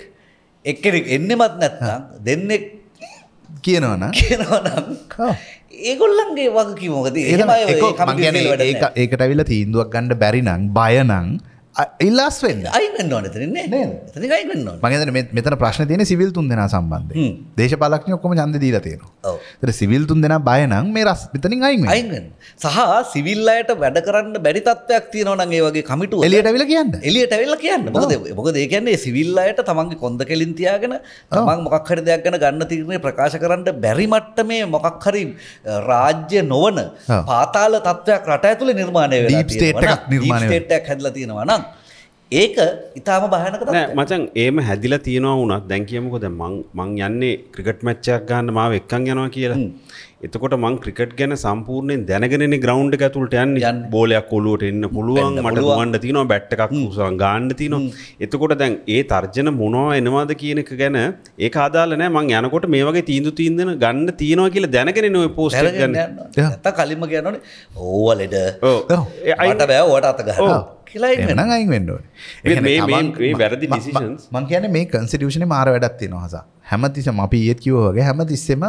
එක්කෙනෙක් එන්නෙමත් නැත්නම් දෙන්නෙක් කියනවන කියනවනම් ඒගොල්ලන්ගේ වගකි මොකද ඒකට ඇවිල තීන්දුවක් ගණඩ බැරිනං බයනං ඉල්ලාස් වෙන්න අයින්න නතන්නේ න මගේන මෙතන ප්‍රශ්න තියන සිවිල් තුන් දෙෙන සම්බන්ධ දේශපාලක්න ඔක්කම චන්ද දීල තියෙනවා තර සිවිල් තුන් දෙෙන බයනම් මේ රස් පිතනින් අයිම අයිෙන් සහ සිවිල් අයට වැඩ කරන්න බැරි තත්වයක් තියනවනගේ වගේ කමිට එලියට වෙල කියන්න එලියට වෙල්ල කියන්න මොක දෙකන්නේ සිවිල් අයට තමන්ගේ කොඳ කෙලින් තියාගෙන තමන් මොක්හර දෙයක් ගැන ගන්න තිරණය ප්‍රකාශ කරන්න බැරිමට්ට මේ මොකක්හරි රාජ්‍ය නොවන පාතාල තත්වයක් රට ඇතුළ නිර්මාණය ටක් නිර්මාණටක් හැදල තියෙනවනම් ඒක ඉතාම භයනක මචන් ඒම හැදිල තියෙනවා වුණත් දැන් කියමකොද මං යන්නේ ක්‍රිකට් මච්චයක් ගන්න මාව එක්කන් යනවා කියලා එතකොට මං ක්‍රිකට් ගැන සම්පූර්ණයෙන් දැනගෙන ග්‍රවන්් ඇතුළට යන් යන් බෝලයක් ඔලුවට එන්න පුළුවන් මට ගන්ඩ තිනවා බැට් එකක් උසන් ගාන්න තිනවා එතකොට දැන් ඒ තර්ජන මොනවා එනවාද කියනක ගැන ඒ ආදාලනෑ මං යනකොට මේ වගේ තීන්දු තීන්දන ගන්න තියෙනවා කියලා දැනගෙන නොව පෝස් ගන්න කලින්ම කියනට ඕවලෙඩ අයිට බෑ ඕට අතගහ කියලා අයින් වෙන්න ඕනේ. මේ වැරදි ඩිසිෂන්ස් මං කියන්නේ මේ කන්ස්ටිටියුෂනේ මාර වැඩක් තියෙනවා හසා. හැමතිසම අපි ඒත් කිවෝගේ හැම තිස්සෙම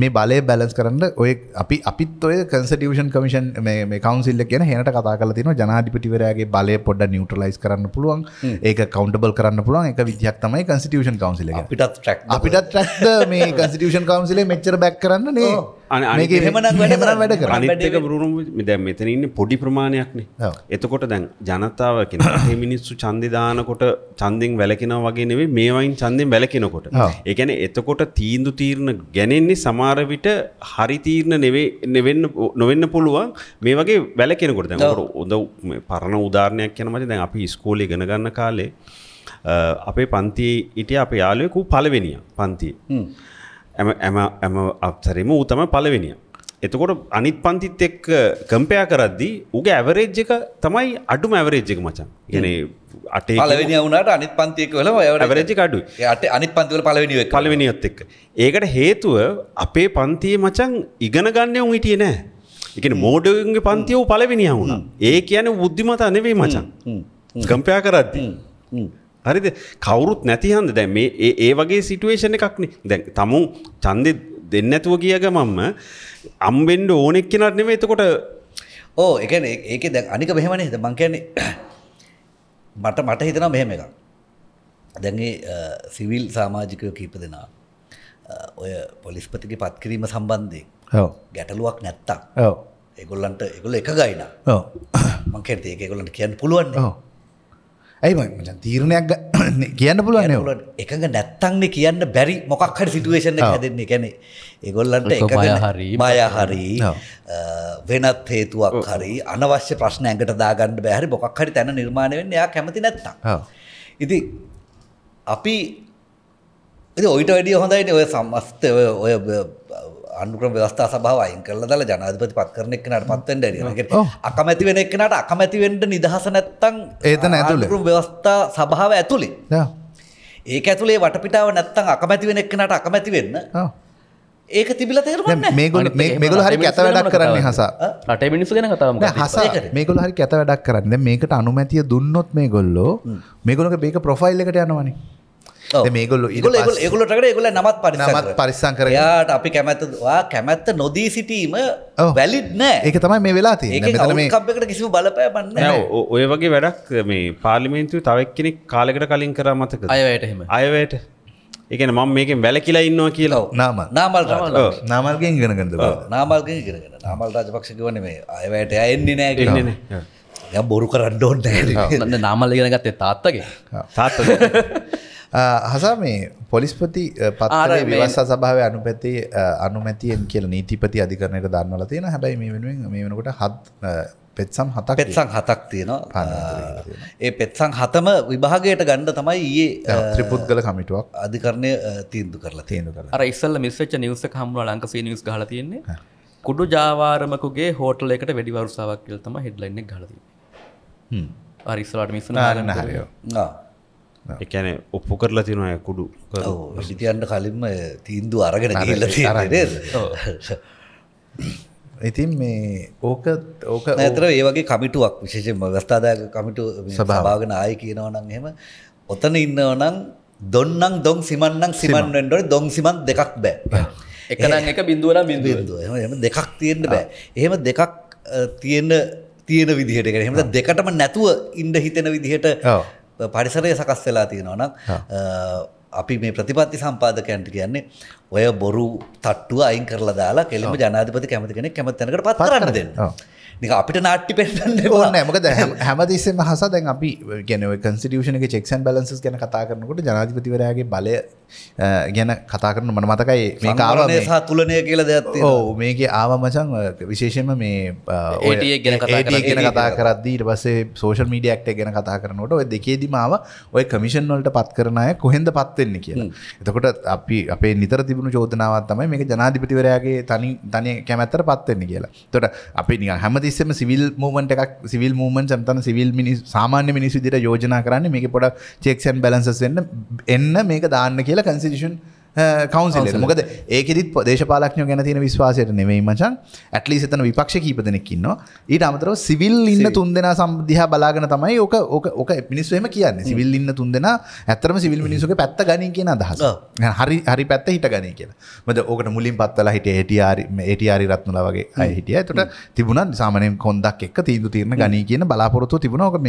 මේ බලය බැලස් කරන්න ඔය අපි අපිත් ඔය කන්සටියෂන් කමිෂන් මේ කවන්සිල්ල කියෙන හට කතා කල තින ජනාධිපටිවරයාගේ බලය පොඩ නිියටලයිස් කරන්න පුළුවන් ඒක කවන්ටබල් කරන්න පුළුවන් එක විදයක් තමයි කන්ස්ටියෂන් කවන්සිල අපිටත් ටක් අපිටත් ටක් මේ කන්ස්ටියෂන් කවන්සිලේ මෙච්චර බැක් කරන්න නේ අනික බරුරුම් දැම් මෙතනන්න පොඩි ප්‍රමාණයක්නේ එතකොට දැන් ජනතාව කෙන මිනිස්සු චන්දිදානකොට චන්දිින් වැලකෙන වගේ නෙවේ මේවයින් චන්දෙන් වැලකෙනකොට ඒ ඒගැන එතකොට තීන්දු තීරණ ගැනෙන්නේ සමාරවිට හරි තීරණ නෙවෙන්න නොවෙන්න පුළුවන් මේ වගේ වැල කෙනකොට දැර උද පරණ උදාරණයක් යන මති දැන් අපි ස්කෝලි ගෙනගන්න කාලේ අපේ පන්ති ඉට අප යාලයකු පලවෙනිය පන්ති ඇම ඇම ඇම අපසරම ඌතම පලවෙනිිය එතකොට අනිත් පන්තිත් එක් කම්පයා කරද්දි උග ඇවරේජ් එක තමයි අඩු මැවරේජ් එක මචන් ගෙන අටේ පලවෙනි වුණට අනිත් පන්තියක වල ඇවරජි අඩු යට අනිත් පන්තිවල පලවෙනිුව පලවෙනිියොත් එක් ඒකට හේතුව අපේ පන්තිය මචන් ඉගෙන ගන්න උන් හිටිය නෑ එක මෝඩගේ පන්තියව පලවෙනිිය වුණ ඒ කියන බුද්ධිමතා නෙවෙයි මචන් ගම්පයා කරද්දී හරිද කවුරුත් නැතිහන්ද දැ මේ ඒ වගේ සිටුවේෂණ එකක්නේ දැ තමුන් චන්දෙ දෙන්නැතුව කිය ගමම්ම අම්බෙන්ඩ ඕනෙක් කෙනත් නෙම එතකොට ඕ එකන ඒක දැ අනික මෙහෙමන හිත මංකයන්නේ මට මට හිතන මෙහෙම එක දැන්ගේ සිවිල් සාමාජිකයෝ කීප දෙනා ඔය පොලිස්පතික පත්කිරීම සම්බන්ධය ගැටලුවක් නැත්තා ඒගොල්ලන්ට එකොල එක ගයින මංකෙට ඒකොලට කියන්න පුළුවන් ඇයි තීරණයක් කියන්න පුළුවන් එක නැත්තන්න කියන්න බැරි මොකක් හරි සිටුවේෂන හැදෙන්නේ ගැන ඒගොල්ලන්ට එක හරි මයහරි වෙනත් හේතුවක් හරි අනවශ්‍ය ප්‍රශ්න ඇඟට දාගන්න බැහරි මොකක් හරි තැන නිර්මාණය වෙන්න යා කැමති නැත්තම් ඉති අපි ඔයිට වැඩිය හොඳයින ඔය සම්මස්ත ඔය අන්ුක්‍රම ව්‍යවස්ථා සභාව අයින් කරලා දාලා ජනාධිපති පත් කරන එක්කනට පත් වෙන්න ඇරියන. ඒ කියන්නේ අකමැති වෙන එක්කනට අකමැති වෙන්න නිදහස නැත්තම් ඒතන ඇතුලේ අන්ුක්‍රම ව්‍යවස්ථා සභාව ඇතුලේ. ඒක ඇතුලේ වටපිටාව නැත්තම් අකමැති වෙන එක්කනට අකමැති වෙන්න. ඒක තිබිලා තේරුම් ගන්න. මේගොල්ලෝ මේගොල්ලෝ හරි කැත වැඩක් කරන්නේ හස. රටේ මිනිස්සු ගැන කතා මොකක්ද? හස මේගොල්ලෝ හරි කැත වැඩක් කරන්නේ. දැන් මේකට අනුමැතිය දුන්නොත් මේගොල්ලෝ මේගොල්ලෝගේ මේක ප්‍රොෆයිල් එකට යනවනේ. මේගොල්ල ඒගොලටකට ඒගොල නමත් පරිනමත් පරිස්සං කර යාට අපි කැමැත්තවා කැමැත්ත නොදී සිටීම වැලිඩ් නෑ ඒක තමයි මේ වෙලා තියකට කිසි බලපය බන්න ඔය වගේ වැඩක් මේ පාලිමේන්තු තවක් කෙනෙක් කාලෙකට කලින් කර මතක අයවැයටම අයවැයට එකන මම මේකෙන් වැල කියලා ඉන්නවා කියලා නාම නාමල් නාමල්ගෙන් ගෙනගද නාමල්ගෙන් ගෙනගෙන නාමල් රාජපක්ෂක වන මේ අයවැයට අයන්නේ නෑ කියන්නේන බොරු කරන්න ඕන්න නාමල් ගෙනගත්තේ තාත්තගේ තාත්ත හසා මේ පොලිස්පති පත්රේ විවස්සා සභාවේ අනුපැති අනුමැතියෙන් කියලා නීතිපති අධිකරණයට දන්වලා තියෙන හැබැයි මේ වෙනුවෙන් මේ වෙනකොට හත් පෙත්සම් හතක් පෙත්සං හතක් තියෙනවා ඒ පෙත්සං හතම විභාගයට ගණ්ඩ තමයි ඒ ත්‍රිපුද්ගල කමිටුවක් අධිකරණය තීන්දු කරලා තියෙන අර ඉස්සල්ල මිස්වච් නිවස කම්ල ලංකසේ නිවස් හල තියෙන්නේ කුඩු ජාවාරමකුගේ හෝටල එකට වැඩි වරුසාවක් කියල තම හෙඩ්ලයින්නෙක් ගලදී අරිස්ලාට මිස්සන හරයෝ එකන ඔප්පු කරලා තිනය කුඩු සිටියන්ට කලින්ම තීන්දු අරගෙන ගල්ල ඉතින් මේ ඕක ඕක ඇතර ඒ වගේ කමිටුවක් විශේෂෙන් වස්ථාදායක කමිටු සභාගෙන ආය කියනවනම් එහෙම ඔතන ඉන්නවනම් දොන්නම් දොන් සිමන්නම් සිමන් වෙන්ඩට දොන් සිමන් දෙකක් බෑ එකන එක බිඳුවන බිඳුව එම දෙකක් තියෙන්ට බෑ එහෙම දෙකක් තියෙන්න තියෙන විදිහට එකෙන එහම දෙකටම නැතුව ඉන්ඩ හිතෙන විදිහට පරිසරය සකස් වෙලා තියෙනවා නම් අපි මේ ප්‍රතිපත්ති සම්පාදකයන්ට කියන්නේ ඔය බොරු තට්ටුව අයින් කරලා දාලා කෙලිම ජනාධිපති කැමති කෙනෙක් කැමත්තැනකට පත් කරන්න දෙන්න. නික අපිට නාට්ටි පෙන්න්න ඕන්න මොකද හැමතිස්සෙම හස දැන් අපි ගැන කන්ස්ටියෂන චෙක්න් බලන්සස් ගැන කතා කරනකොට ජනාධිපතිවරයාගේ බලය ගැන කතා කරන මන මතකයි මේ කාලය සහ තුලනය කියලා දෙයක් ඕ මේක ආව මචන් විශේෂම මේ ගැන කතා කරදදි ඊට පස්සේ සෝෂල් මීඩිය ක්ට ගැන කතා කරනට ඔය දෙකේදි මාව ඔය කමිෂන් වලට පත් කරනය කොහෙන්ද පත්වෙන්න කියලා එතකොට අපි අපේ නිතර තිබුණු චෝදනාවත් තමයි මේක ජනාධිපතිවරයාගේ තනි තනය කැමැත්තර පත්වෙන්න කියලා තොට අපි නි හැමතිස්සම සිවිල් මූමට එකක් සිවිල් මූමන් සම්තන සිවිල් මිනි සාමාන්‍ය මිනිස් විදිට යෝජනා කරන්න මේක පොඩ චෙක්ෂන් බලන්සස් වෙන්න එන්න මේක දාන්න කියලා The constitution කවන්සිල්ල මොකද ඒකෙත් දේශපාලක්ඥ ගැන තියෙන විශවාසයට නෙවෙයි මචන් ඇටලි එතන විපක්ෂ කීපදනෙක්කින්න ඊට අමතරව සිවිල් ඉන්න තුන් දෙෙන සම්දිහ බලාගෙන තමයි ඕක ඕක ඕක පිනිස්වේම කියන්නේ සිවිල් ඉන්න තුන් දෙෙන ඇතරම සිවිල් මිනිසුක පැත්ත ගනී කියන අදහස හරි හරි පැත්ත හිට ගනය කියලා මද ඕකට මුලින් පත්තල හිට ඒටරි රත්නල වගේ අය හිටිය තුට තිබුණන් සාමනයෙන් කොන්දක් එක් තීදු තීරණ ගනී කියන බලාපොරොත්තු තිබුණෝක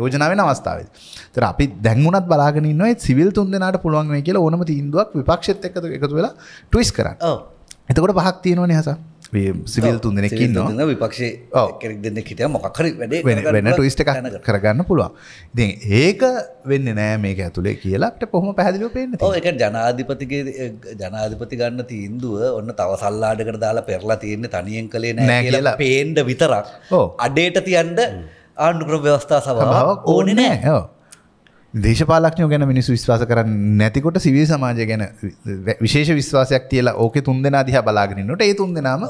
යෝජනාවෙන අවස්ථාව තර අපි දැංගුණත් බලාගෙනන්නොත් සිවිල් තුන් දෙෙනට පුළුවන් කියලා ඕනම තීන්දුවක් විපක්ෂත් එක්ක එකතු වෙලා ටවිස් කරන්න එතකොට පහක් තියෙනවන හස සිවිල් තුන් දෙනෙක් ඉන්න විපක්ෂ දෙන්න හිට මොකර වෙන ටවිස්ට කරගන්න පුළුවන් ඉති ඒක වෙන්න නෑ මේක ඇතුළේ කියලාට පොහොම පැදිලිෝ පෙන්න්න එක ජනාධිපතිගේ ජනාධිපති ගන්න තීන්දුව ඔන්න තව සල්ලාඩකට දාලා පෙරලා තියන්න තනියෙන් කලේ නෑ කියලා පේන්ඩ විතරක් අඩේට තියන්ඩ ආණ්ඩුක්‍රම ව්‍යවස්ථා සභාවක් ඕනෙ නෑ දේශපාලක්ඥෝ ගැන මිනිස් විශ්වාස කරන්න නැතිකොට සිවිල් සමාජය ගැන විශේෂ විශ්වාසයක් තියලා ඕක තුන් දෙනා දිහා බලාගෙනන්නට ඒ තුන් දෙනාම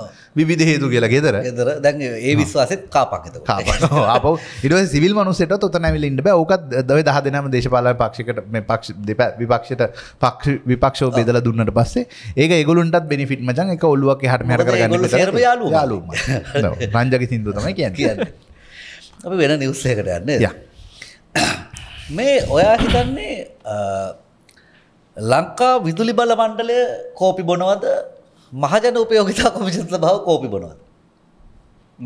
විධ හේතු කියලා ගෙදර ෙදර දැන් ඒ විශ්වාසත් කාපක්ත අප ඉඩ සිවිල් මනුසට තොතනැවිල ඉන්න බෑ ඕකත් දව දහ දෙනම දේශපාල පක්ෂකට මේ පක්ෂ දෙප විපක්ෂට පක්ෂ විපක්ෂෝ බෙදල දුන්නට පස්සේ ඒක ගොලුන්ට බිනිිට මචන් එක ඔල්ුවක් හට මැර කරගන්න යාලු රංජක සිින්දු තමයි කිය කියන්න අප වෙන නිවස්සයකට යන්න ය මේ ඔයා හිතන්නේ ලංකා විදුලි බල මණ්ඩලය කෝපි බොනවද මහජන උපයෝගතා කොමිෂන් සභාව කෝපි බොනවද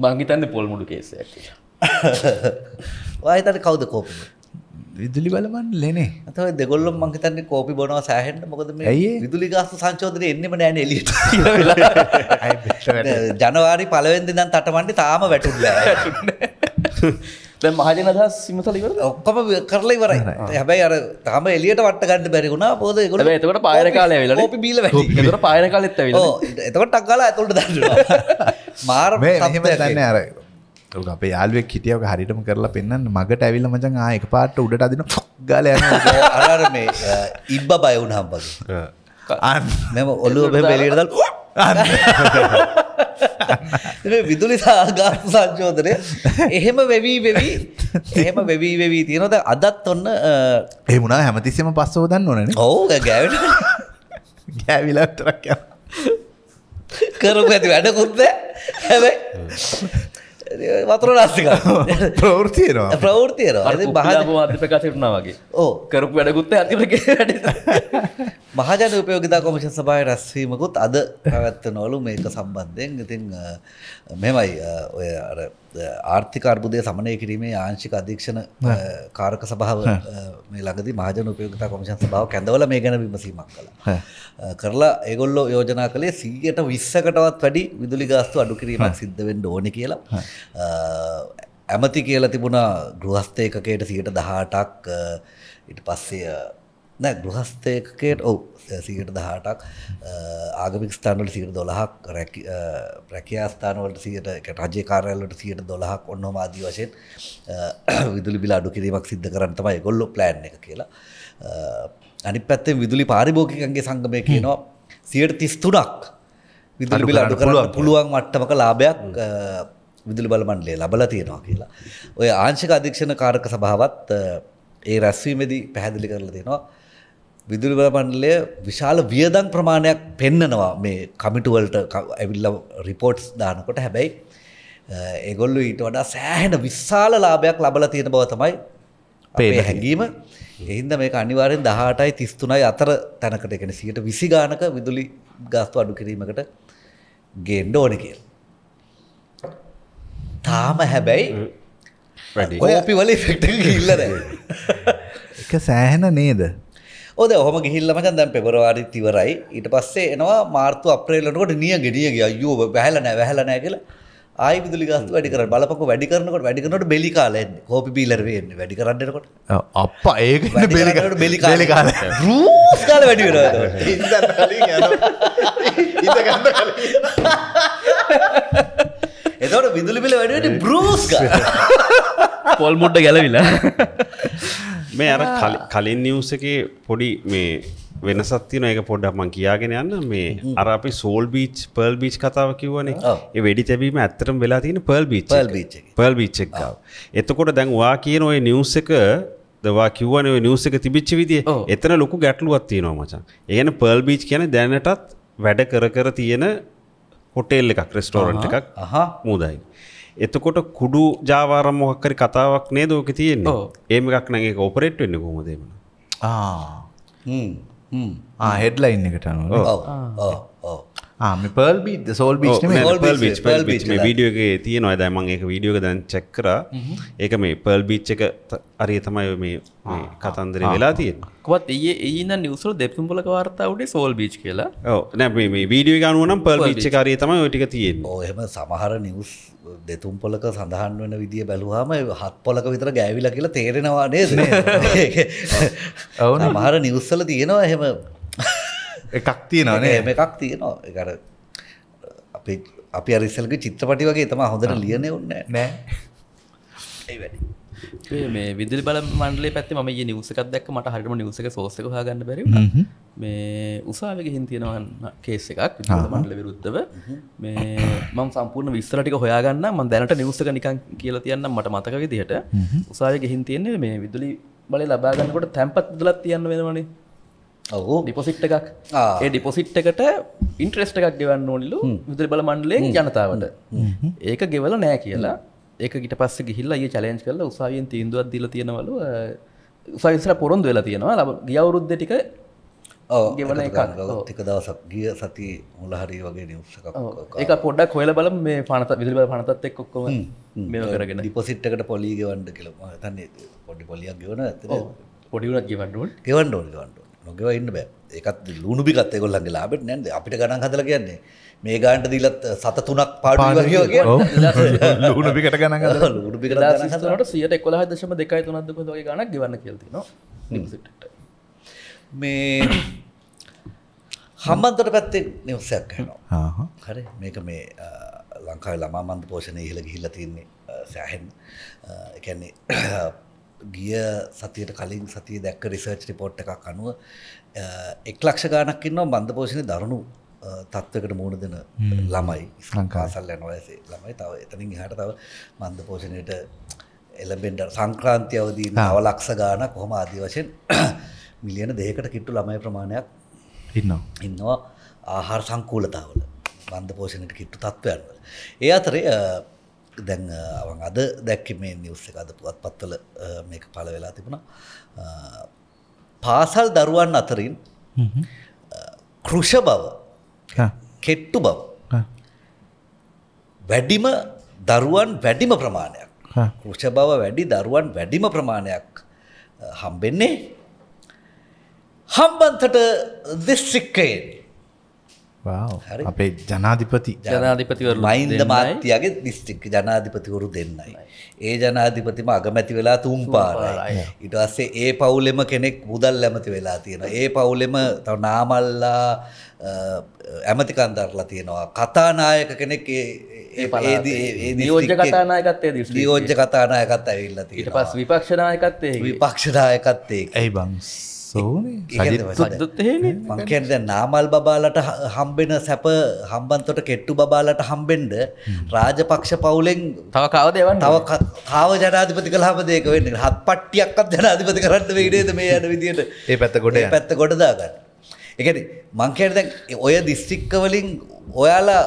බංගිතන්න පොල්මුඩු කේස වාහිතට කවුද කෝපි විදුලි බලමන් ලෙනේ අතව දෙගොල්ලො මංහිතන්නේ කෝපි බොනවා සෑහෙන්ට මොකද මේ විදුලි ගස්තු සංචෝදනය එන්නෙම නෑන එලි ජනවාරි පලවෙන්දි දන් තටමන්ට තාම වැටුල්ල දැ මහජන අදහස් සිමසල ඉවර ඔක්කම කරලා ඉවරයි හැබයි අර තම එලියට වට ගන්න බැරිුණා පොද ගොල එතකට පාර කාල වෙල බිල ට පාර කාලෙත් ඇ එතකට අක්කාලා ඇතුට දන්න මාර හම දන්න අර අප යාලුවෙක් හිටියාව හරිටම කරලා පෙන්න්න මගට ඇවිල්ල මචන් ආයක පාට උඩට අදින ගල අර මේ ඉබ්බ බයවුණ හම්බ මෙම ඔල්ලු බෙලියදල් අන්න විදුලි සාගාත සංශෝධනය එහෙම වෙවී වෙවී එහෙම වෙවී වෙවී තියෙනොද අදත් ඔන්න එහමුණා හැමතිස්සම පස්සෝදන්න ඕනන ඕ ගැ ගෑවිලටරක් කරපු ඇති වැඩකුත්ද හැබයි වතුරනාස්තික ප්‍රවෘතියනවා ප්‍රවෘතියනවා ඇ බහ අධි ප්‍රකාශටන වගේ ඕ කරපු වැඩකුත්ත අතිපක මහජන උපයෝගතා කොමිෂන් සභාය රැස්වීමකුත් අද පැවැත්ත නොලු මේක සම්බන්ධයෙන් ඉතින් මෙමයි ඔය අර ආර්ථික අර්බුදය සමනය කිරීමේ ආංශික අධීක්ෂණ කාරක සභාව මේ ළඟදි මහජන උපයෝගතා කොමිෂන් සභාව කැඳවල මේ ගැන විමසීමක් කළ කරලා ඒගොල්ලෝ යෝජනා කළේ සීයට විස්සකටවත් වැඩි විදුලි ගාස්තු අඩු කිරීමක් සිද්ධ වෙන්න ඕනි කියලා ඇමති කියලා තිබුණා ගෘහස්ථයකකයට සියට දහටක් ඉට පස්සේ නෑ ගෘහස්තයකට ඔව් සීට දහටක් ආගමික් ස්ථානවල සිට දොළහක් ප්‍රැකයාස්ථානවලට සියට රජය කාරයල්ලට සියට දොළහක් ඔන්නොම ආදී වශයෙන් විදුලි බිලා අඩු කිරීමක් සිද්ධ කරන්තමයි ගොල්ලො ප්ලෑන් එක කියලා අනි පැත්තේ විදුලි පාරිභෝකිකන්ගේ සංගමය කියනවා සියට තිස්තුඩක් විදුලි බිලා අඩු කරලා පුළුවන් මට්ටමක ලාභයක් විදුලි බලමන්ඩලේ ලබල තියෙනවා කියලා. ඔය ආංශික අධීක්ෂණ කාරක සභාවත් ඒ රැස්වීමේදී පැහැදිලි කරලා තියෙනවා විදුලි බල පණ්ඩලය විශාල වියදං ප්‍රමාණයක් පෙන්නනවා මේ කමිටුවල්ට ඇවිල්ල රිපෝට්ස් දානකොට හැබැයි ඒගොල්ලු ඊට වඩා සෑහෙන විශාල ලාභයක් ලබල තියෙන බව තමයි පේ හැඟීම එහින්ද මේ අනිවාරෙන් දහටයි තිස්තුනයි අතර තැනකට එකෙන සිට විසි ගානක විදුලි ගස්තු අඩු කිරීමකට ගේන්ඩ ඕන කියල්. තාම හැබැයි ඔය අපි වල ෆෙක්ට ඉල්ලද එක සෑහෙන නේද ඕද හොම ගිල්ල මචන් දැන් පෙබරවාරි තිවරයි ඊට පස්සේ එනවා මාර්තු අප්‍රේලනකොට නිය ගෙඩියගේ අයෝ බැහලන වැහලනෑ කියලා ආය විදුලි ගස්තු වැඩි කර බලපක වැඩි කරනකොට වැඩි කරනට බෙලි කාලෙන් හෝපි බීලර් වෙන්නේ වැඩි කරන්නකොට අප්පා ඒක බෙලිකට බෙලි කාලේ කාලේ රූස් කාලේ වැඩි වෙනවා ඉඳන් කලින් යනවා ඉඳ ගන්න කලින් එකට විදුලිබිල වැඩට බ්‍රස් පොල් මුට්ට ගැලවිලා මේ අර කලින් නිවස එක පොඩි මේ වෙනසත් තියෙන එක පොඩ්ඩක් මං කියාගෙන යන්න මේ අර අපි සෝල් බීච් පර්ල් බීච් කතාව කිව්වනේ ඒ වෙඩි තැබීම ඇත්තටම වෙලා තියෙන පර්ල් බීච් පර්ල් බීච් එක එතකොට දැන් ඔයා කියන ওই නිවුස් එක දවා කිව්වනේ ওই නිවුස් එක තිබිච්ච විදිය එතන ලොකු ගැටලුවක් තියෙනවා මචං ඒ කියන්නේ පර්ල් බීච් කියන්නේ දැනටත් වැඩ කර කර තියෙන හොටේල් එකක් රෙස්ටෝරන්ට් එකක් මුදයි. එතකොට කුඩු ජාවාරම් මොහක්කරි කතාවක් නේ දෝක තියෙන් ඒම එකක් නැගේ ඔපරේට් වෙන්න කොමදේම හෙඩ්ලයින් එකට අනු පල් බි සෝල් බි වීඩියෝගේ තිය නොයි දැමන් එක වීඩියෝක දැන් චෙක්කර ඒක මේ පල් බිච් එක අරිය තමයි මේ කතන්දර වෙලා තියෙන කොත් ඒ ඒන නිවසල් දෙපුම් පොල වාර්තාවට සෝල් බිච් කියලා නැ මේ වීඩිය ගනුවනම් පල් විච්ච කාරය තමයි ටික තියෙන් හම සමහර නිවස් දෙතුම් පොලක සඳහන් වන විදිිය බැලුවාම හත් පොලක විතර ගෑවිල කියලා තේරෙනවා නේද ඔවු මහර නිවස්සල තියෙනවා එහෙම එකක් තියෙනනේ එකක් තියෙනවා එකර අපි අපි අරිසල්ක චිත්‍රපටි වගේ තම හොඳට ලියන ඔන්න නෑ මේ විදිල් බල මන්ඩලේ පැත්ති ම නිවසකක් දක් මට හරිම නිවසක සෝසක හගන්න බැරි මේ උසාාවක හින්තියෙනවන්න කේස එකක් මණ්ඩල විරුද්ධව මේ මම සම්පූර්ණ විස්තරටික හොයාගන්න මන් දැනට නිවසක නිකන් කියලා තියන්න මට මතක විදිහට උසාාවක හින්තියෙන්නේ මේ විදුලි බල ලබාගන්නකොට තැන්පත් දලත් තියන්න වෙනවනේ ඩිපොසිට් එකක් ඒ ඩිපොසිට් එකට ඉන්ට්‍රෙස්ට එකක් ගෙවන්න ඕනිලු විදුර බල මණ්ඩලේ ජනතාවට ඒක ගෙවල නෑ කියලා ඒක ගිට පස්ස ගිහිල්ල ඒ චලෙන්ජ් කරල උසාවියෙන් තීන්දුවත් දිල තියෙනවලු උසවිසර පොරොන්දු වෙලා තියෙනවා ලබ ගියවුරුද්ධ ටික ගෙවන එකක දවසක් ගිය සති මුලහරි වගේ නිවසක එක පොඩක් හොල බල මේ පනත විදුර පනතත් එක් කොක්කොම මේ කරගෙන ඩිපොසිට්කට පොලී ගෙවන්ඩ කියලම තන්නේ පොඩි පොලියක් ගෙවන ඇත පොඩිුණක් ගෙවන්ඩුවන් ගෙවන්ඩෝල් ගන්ඩ නොගෙව ඉන්න බෑ එකත් ලුණුපිකත් එකොල්ලන්ගේ ලාබෙට නැන්ද අපිට ගණන් හදල කියන්නේ මේ ගාන්ට දීලත් සත තුනක් පාඩ ලුණුපිකට ගන ලුණුපිකට සියට එකොලා දශම දෙකයි තුනක්දක දගේ ගණක් ගවන්න කියති නිට මේ හම්බන්තට පැත්තේ නිවසයක් හනවා හරි මේක මේ ලංකායි ළමාමන්ද පෝෂණය ඉහළ ගිහිල්ල තින්නේ සෑහෙන් එකන්නේ ගිය සතියට කලින් සතිය දැක්ක රිසර්ච් රිපෝට් එකක් අනුව එක් ලක්ෂ ගානක් ඉන්නවා බන්ධ පෝෂණය දරුණු තත්වකට මුණ දෙන ළමයි ස්ලංකාසල් යන වයසේ ළමයි තව එතනින් හට තව බන්ධ පෝෂණයට එලබෙන්ඩ සංක්‍රාන්ති අවදී නව ලක්ෂ ගාන කොහොම අදී වශයෙන් මිලියන දෙකට කිට්ටු ළමයි ප්‍රමාණයක් ඉන්නවා ඉන්නවා ආහාර සංකූලතාවල බන්ධ පෝෂණයට කිට්ටු තත්ත්වයන්වල ඒ අතරේ දැන් අවන් අද දැක්ක මේ නිවස එක අද පුවත් පත්වල මේක පල වෙලා තිබුණා පාසල් දරුවන් අතරින් කෘෂ බව කෙට්ටු බව වැඩිම දරුවන් වැඩිම ප්‍රමාණයක් කෘෂ බව වැඩි දරුවන් වැඩිම ප්‍රමාණයක් හම්බෙන්නේ හම්බන්තට දිස්සික්කයෙන් අපේ ජනාධිපති ජනාධිපතිවරු මයින්ද මාත්‍යයාගේ දිස්ටික් ජනාධිපතිවරු දෙන්නයි. ඒ ජනාධිපතිම අගමැති වෙලා තුම් පාරයි. ඉට අස්සේ ඒ පවුලෙම කෙනෙක් මුදල් ඇමති වෙලා තියෙන. ඒ පවුලෙම තව නාමල්ලා ඇමතිකන්දරලා තියෙනවා. කතානායක කෙනෙක් නියෝජ්‍ය කතානායකත්තේ ද නියෝජ්‍ය කතානායකත් ඇවිල්ල ඊට පස් විපක්ෂනායකත්තේ විපක්ෂදායකත්තේ ඇයි බංස්. මංකෙන්ද නාමල් බබාලට හම්බෙන සැප හම්බන්තොට කෙට්ටු බබාලට හම්බෙන්ඩ රාජපක්ෂ පවුලෙන් තව කවදවන් තව කාව ජනාධිපති කලාපදයක වෙන්න හත් පට්ටියක්ත් ජනාධිපති කරන්න විඩේද මේ යන විදිට ඒ පැත්ත ගොඩ පැත්ත ගොඩදාගන්න එකන මංකයට ඔය දිස්ටික්කවලින් ඔයාලා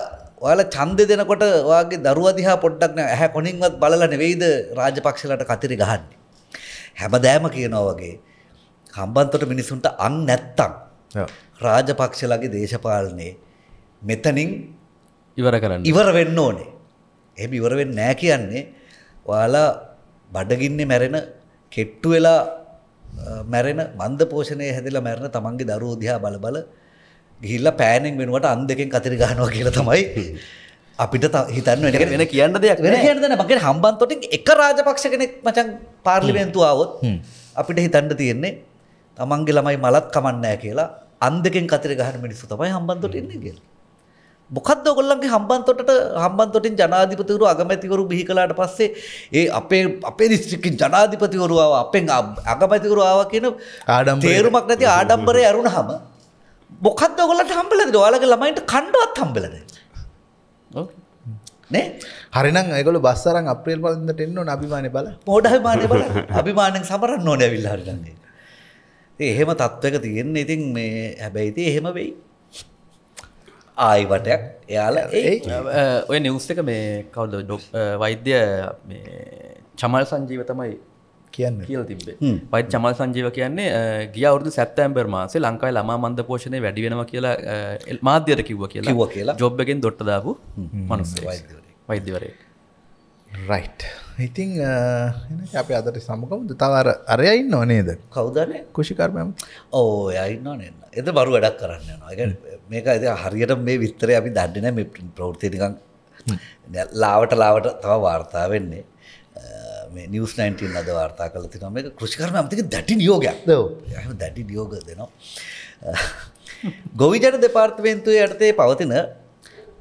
ඔයාල චන්ද දෙනකොට වගේ දරුවදිහා පොඩ්ඩක්න ඇහැ කොනින්වත් බලන වෙයිද රාජපක්ෂලට කතිරි ගහන්නේ. හැමදෑම කියනවා වගේ කම්බන්තොට මිනිසුන්ට අන් නැත්තං රාජපක්ෂලගේ දේශපාලනයේ මෙතනින් ඉවර කරන්න ඉවර වෙන්න ඕනේ එම ඉවරවෙන්න නෑ කියන්නේ වාලා බඩගින්නේ මැරෙන කෙට්ටු වෙලා මැරෙන බන්ධ පෝෂණය හැදිලා මැරණ තමන්ගේ දරෝධයා බල බල ගිල්ල පෑනෙක් වෙනුවට අන් දෙකෙන් කතිරි ගහනවා කියල තමයි අපිට හිතන්න වෙන කියන්න දෙයක් වෙන කියන්න මගේ හම්බන්තොටින් එක රාජපක්ෂ කෙනෙක් මචන් පාර්ලිමෙන්තුවාවොත් අපිට හිතන්න තියෙන්නේ තමන්ගේ ළමයි මලත් කමන්නෑ කියලා අන්දකෙන් කතර ගහන මිනිස්සු තමයි හම්බන්තොට එන්නේ කියලා. මොකද්ද ඔයගොල්ලන්ගේ හම්බන්තොටට හම්බන්තොටින් ජනාධිපතිවරු අගමැතිවරු බිහි කළාට පස්සේ ඒ අපේ අපේ දිස්ත්‍රික්කේ ජනාධිපතිවරු ආවා අපෙන් අගමැතිවරු ආවා කියන තේරුමක් නැති ආඩම්බරේ ඇරුණාම මොකද්ද ඔයගොල්ලන්ට හම්බෙලාද? ඔයාලගේ ළමයින්ට කණ්ඩවත් හම්බෙලාද? නේ? හරිනම් ඒගොල්ලෝ බස් අරන් අප්‍රේල් වලින්දට එන්න ඕන අභිමානේ බල. මොඩ අභිමානේ බල. අභිමානෙන් සමරන්න ඕනේ අවිල්ලා හරිනම්. එහෙම තත්ත්වක තියෙන්නේ ඉතින් මේ හැබැයිති එහෙම වෙයි ආයිවටයක් එයාල ඔය නිවස්ක මේ කවුද ඩොක් වෛද්‍ය චමල් සංජීව තමයි කියන්න කියල තිබේ පයි චමල් සංජීව කියන්නේ ගිය අවුදු සැත්තෑම්බර් මාසේ ලංකායි ළමා මන්ද පෝෂණය වැඩි වෙනවා කියලා මාධ්‍යයට කිව්ව කියලා කියලා ජොබ්ගෙන් දොට්ටදාපු මනුස්ස වෛද්‍යවරේ රයිට් ඉතිං අප අදට සමකමුද තවර අරය ඉන්න නේද කවදරය කුෂිකර්මයම ඕ යයින්න නන්න එත බරු වැඩක් කරන්න න මේක ඇද හරියට මේ විස්තරය අපි දන්නන මේ පින් ප්‍රෘතිකන් ලාවට ලාවට තව වාර්තා වෙන්නේ මේ නිියස් 19 අද වාර්තා කල තින මේ කෘෂිකරම අමතික දැටි නියෝගයක් ද දැටි නියෝග දෙනවා ගොවිජට දෙපාර්තමේන්තුව යටතේ පවතින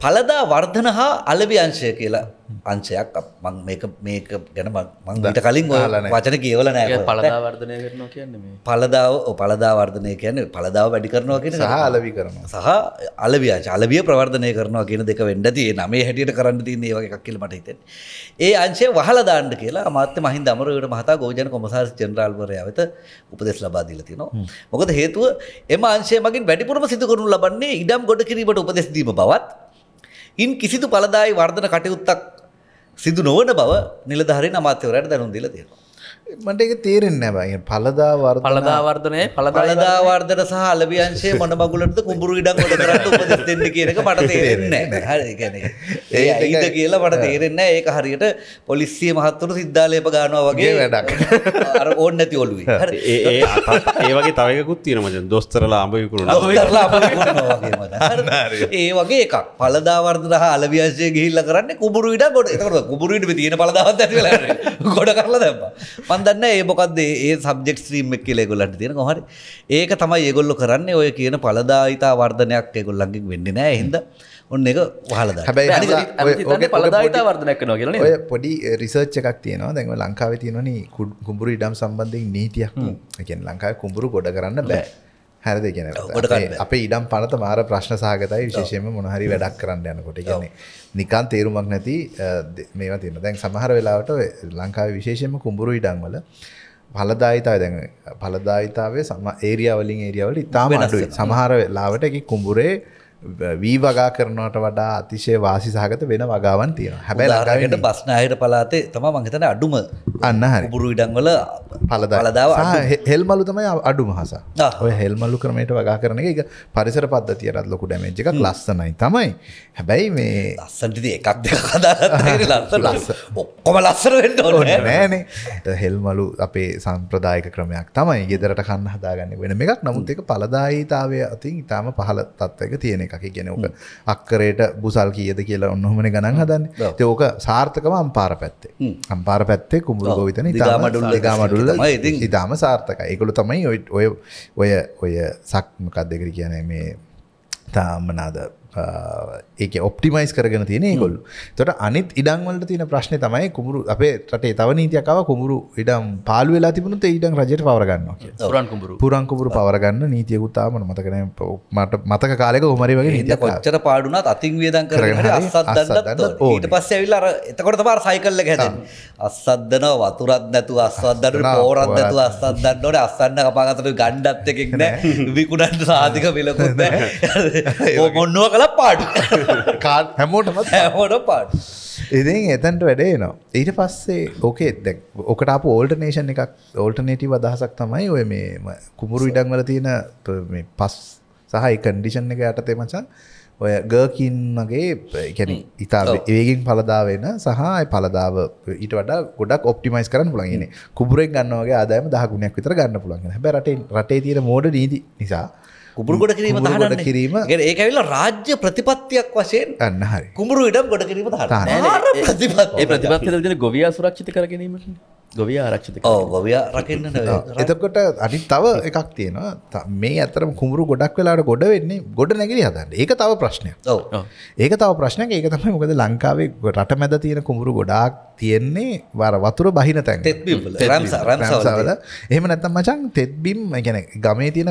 පළදා වර්ධන හා අලවි අංශය කියලා අංශයක් මං මේක මේක ගැන මංට කලින් වචන කියවල නෑ පලදාවර්ධනය කරනවා කියන්නේ පලදාව පලදා වර්ධනය කියන්නේ පලදාව වැඩි කරනවා කියෙන සහ අලවි කරනවා සහ අලවියා චලවිය ප්‍රවර්ධනය කරනවා කියන දෙක වෙන්ඩ තිය නමේ හැටියට කරන්න තින්න ඒ වගේ එකක්කිල මට හිතෙන් ඒ අංශය වහලදාන්න කියලා අමාත්‍ය මහින් දමරට මහතා ගෝජන කොමසාර් චෙන්ද්‍රල්වරයා වෙත උපදෙස් ලබාදීල තිනවා මොකද හේතුව එම අංශය මගින් වැඩිපුරම සිදුකරු ලබන්නේ ඉඩම් ගොඩ කිරීමට උපදෙස්දීම බවත් ඉන් කිසිදු පලදායි වර්ධන කටයුත්තක් සිදු නොවන බව නිලධාරි අමාත්‍යවරයට දැනුම් දීලා තියෙනවා. මට එක තේරෙන් නැබයි පලදාවර් පලදාවර්ධනය පලදාවර්ධන සහ අලබියංශය මන මගුලට කුඹුරු ඉඩක් කොට කරට උපදෙස් දෙන්න කියනක මට තේරෙන්න ඒ ඇයිද කියලා මට තේරෙන්න ඒක හරියට පොලිස්සිය මහත්තුරු සිද්ධාලයප ගානවා වගේ වැඩක් අර ඕන්න නැති ඔලුයි ඒවගේ තවකුත් තියෙන මච දොස්තරලා අඹයකුරුණ ඒ වගේ එකක් පලදාවර්ධන හා අලවියශය ගිල්ල කරන්න කුඹුරු ඉඩ ගොඩ එතකට කුඹුරුට තියෙන පලදාවත් ඇ ගොඩ කරලා දැම්බා පන්දන්න ඒ මොකක්ද ඒ සබ්ෙක් ්‍රීම් එක් කියල ගොලට තියෙන හරි ඒක තමයි ඒගොල්ලො කරන්න ඔය කියන පලදායිතා වර්ධනයක් එකොල්ලඟින් වෙන්න නෑ හිද ඔන්න එක වහලද හැබැයි පලදායිතා වර්ධනයක් නො කියල ඔය පොඩි රිසර්ච් එකක් තියෙනවා දැන්ව ලංකාව තියෙනනි කුඹුරු ඉඩම් සම්බන්ධයෙන් නීතියක් එකෙන් ලංකාව කුඹුරු ගොඩ කරන්න බෑ හැර දෙගෙන අප ඉඩම් පනත මාර ප්‍රශ්න සහගතයි විශේෂයම මොනහරි වැඩක් කරන්න යනකොට ගැන නිකන් තේරුමක් නැති මේවා තින දැන් සමහර වෙලාවට ලංකාව විශේෂයම කුඹුරු ඉඩංවල පලදායිතාව දැන් පලදායිතාවේ සම ඒරියාවලින් ඒරියවල ඉතාම සමහර වෙලාවට එක කුඹුරේ වී වගා කරනවට වඩා අතිශය වාසි සහගත වෙන වගාවන් තියෙන හැබැ ලාරගට බස්්නාහිර පලාතේ තම මහිතන අඩුම අන්න හරි බුරු ඉඩංවල පලදාව හෙල්මලු තමයි අඩු මහස ඔය හෙල්මල්ලු ක්‍රමයට වගා කරන එක පරිසර පද්ධතියරත් ලොකු ඩැමේජ් එකක් ලස්සනයි තමයි හැබැයි මේ ලස්සටද එකක් ඔක්කොම ලස්සර නෑන හෙල්මලු අපේ සම්ප්‍රදායක ක්‍රමයක් තමයි ගෙදරට කන්න හදාගන්න වෙන එකක් නමුත් එක පලදායිතාවය අතින් ඉතාම පහල තත්වක තියෙන එක එකක් ගැන ඕක අක්කරයට බුසල් කියද කියලා ඔන්නහොමන ගණන් හදන්න තයෝක සාර්ථකව අම්පාර පැත්තේ අම්පාර පැත්තේ කුමුර ගෝවිතන ඉතාමටුල් ගමටුල්ල ඉතාම සාර්ථක එකළු තමයි ඔයි ඔය ඔය ඔය සක්මකක් දෙකර කියන මේ තාමනාද එක ඔප්ටිමයිස් කරගෙන තියෙන ගොල්ල තොට අනිත් ඉඩංවලට තියෙන ප්‍රශ්න තමයි කුමරු අපේ රටේ තව නීතියකාව කුමරු ඉඩම් පාල් වෙලා තිබුණු ඉඩම් රජයට පවරගන්න පුරන් කුමරු පවරගන්න නීතියකුත්තාම මතකන මට මතක කාලෙක හොමරි වගේ නීතිය කොච්චර පාඩුනත් අතින් වේදන් කරගෙන ඊට පස්සේ ඇවිල්ලා එතකොට තමයි සයිකල් එක හැදෙන්නේ අස්සද්දන වතුරත් නැතුව අස්සද්දන පෝරත් නැතුව අස්සද්දන්න ඕනේ අස්සන්න කපාගත්තට ගණ්ඩත් එකෙක් නෑ විකුණන්න සාධික විලකුත් නෑ මොන්නුව කළා පාඩු කාර් හැමෝටම හෝට පාට් ඉතින් එතැන්ට වැඩේනවා ඊට පස්සේ ඕකේ දැ ඕකට අප ඕල්ටනේෂන් එකක් ඕල්ටනේටව අදහසක් තමයි ඔය මේ කුමුරු ඉඩංවල තියෙන පස් සහයි කන්ඩිෂන් එක යට තෙමචන් ඔය ගර්කින් වගේ කැන ඉතා ඒගෙන් පලදාවෙන සහයි පලදාව ඊට වඩ ගොඩක් ඔප්ටිමයිස් කරන්න පුළන්ගෙන කුබරෙක් ගන්නවගේ ආදායම දහගුණයක් විතර ගන්න පුළන්ගෙන බැ රට රටේ තියෙන මෝඩ නීති නිසා කුඹුරුගොඩ කිරීම තහන කිරීම ඒකවිල්ල රාජ්‍ය ප්‍රතිපත්තියක් වශයෙන් අන්නහරි කුඹුරු ඉඩම් ගොඩ කිරීම හ ප්‍රතිපත් ඒ ප්‍රතිපත්ති ගොවියා සුරක්ෂිත කරගනීමට ගොවිය ආරක්ෂිත ගොවිය රකින්න එතකොට අනි තව එකක් තියෙනවා මේ අතරම කුමරු ගොඩක් වෙලාට ගොඩ වෙන්නේ ගොඩ නැගිලි හදන්න ඒක තව ප්‍රශ්නය ඒක තව ප්‍රශ්නයක් ඒක තමයි මොකද ලංකාවේ රට මැද තියෙන කුමරු ගොඩාක් තියෙන්නේ වර වතුර බහින තැන් එහම නැතම් මචන් තෙත්බිම් ගැන ගමේ තියෙන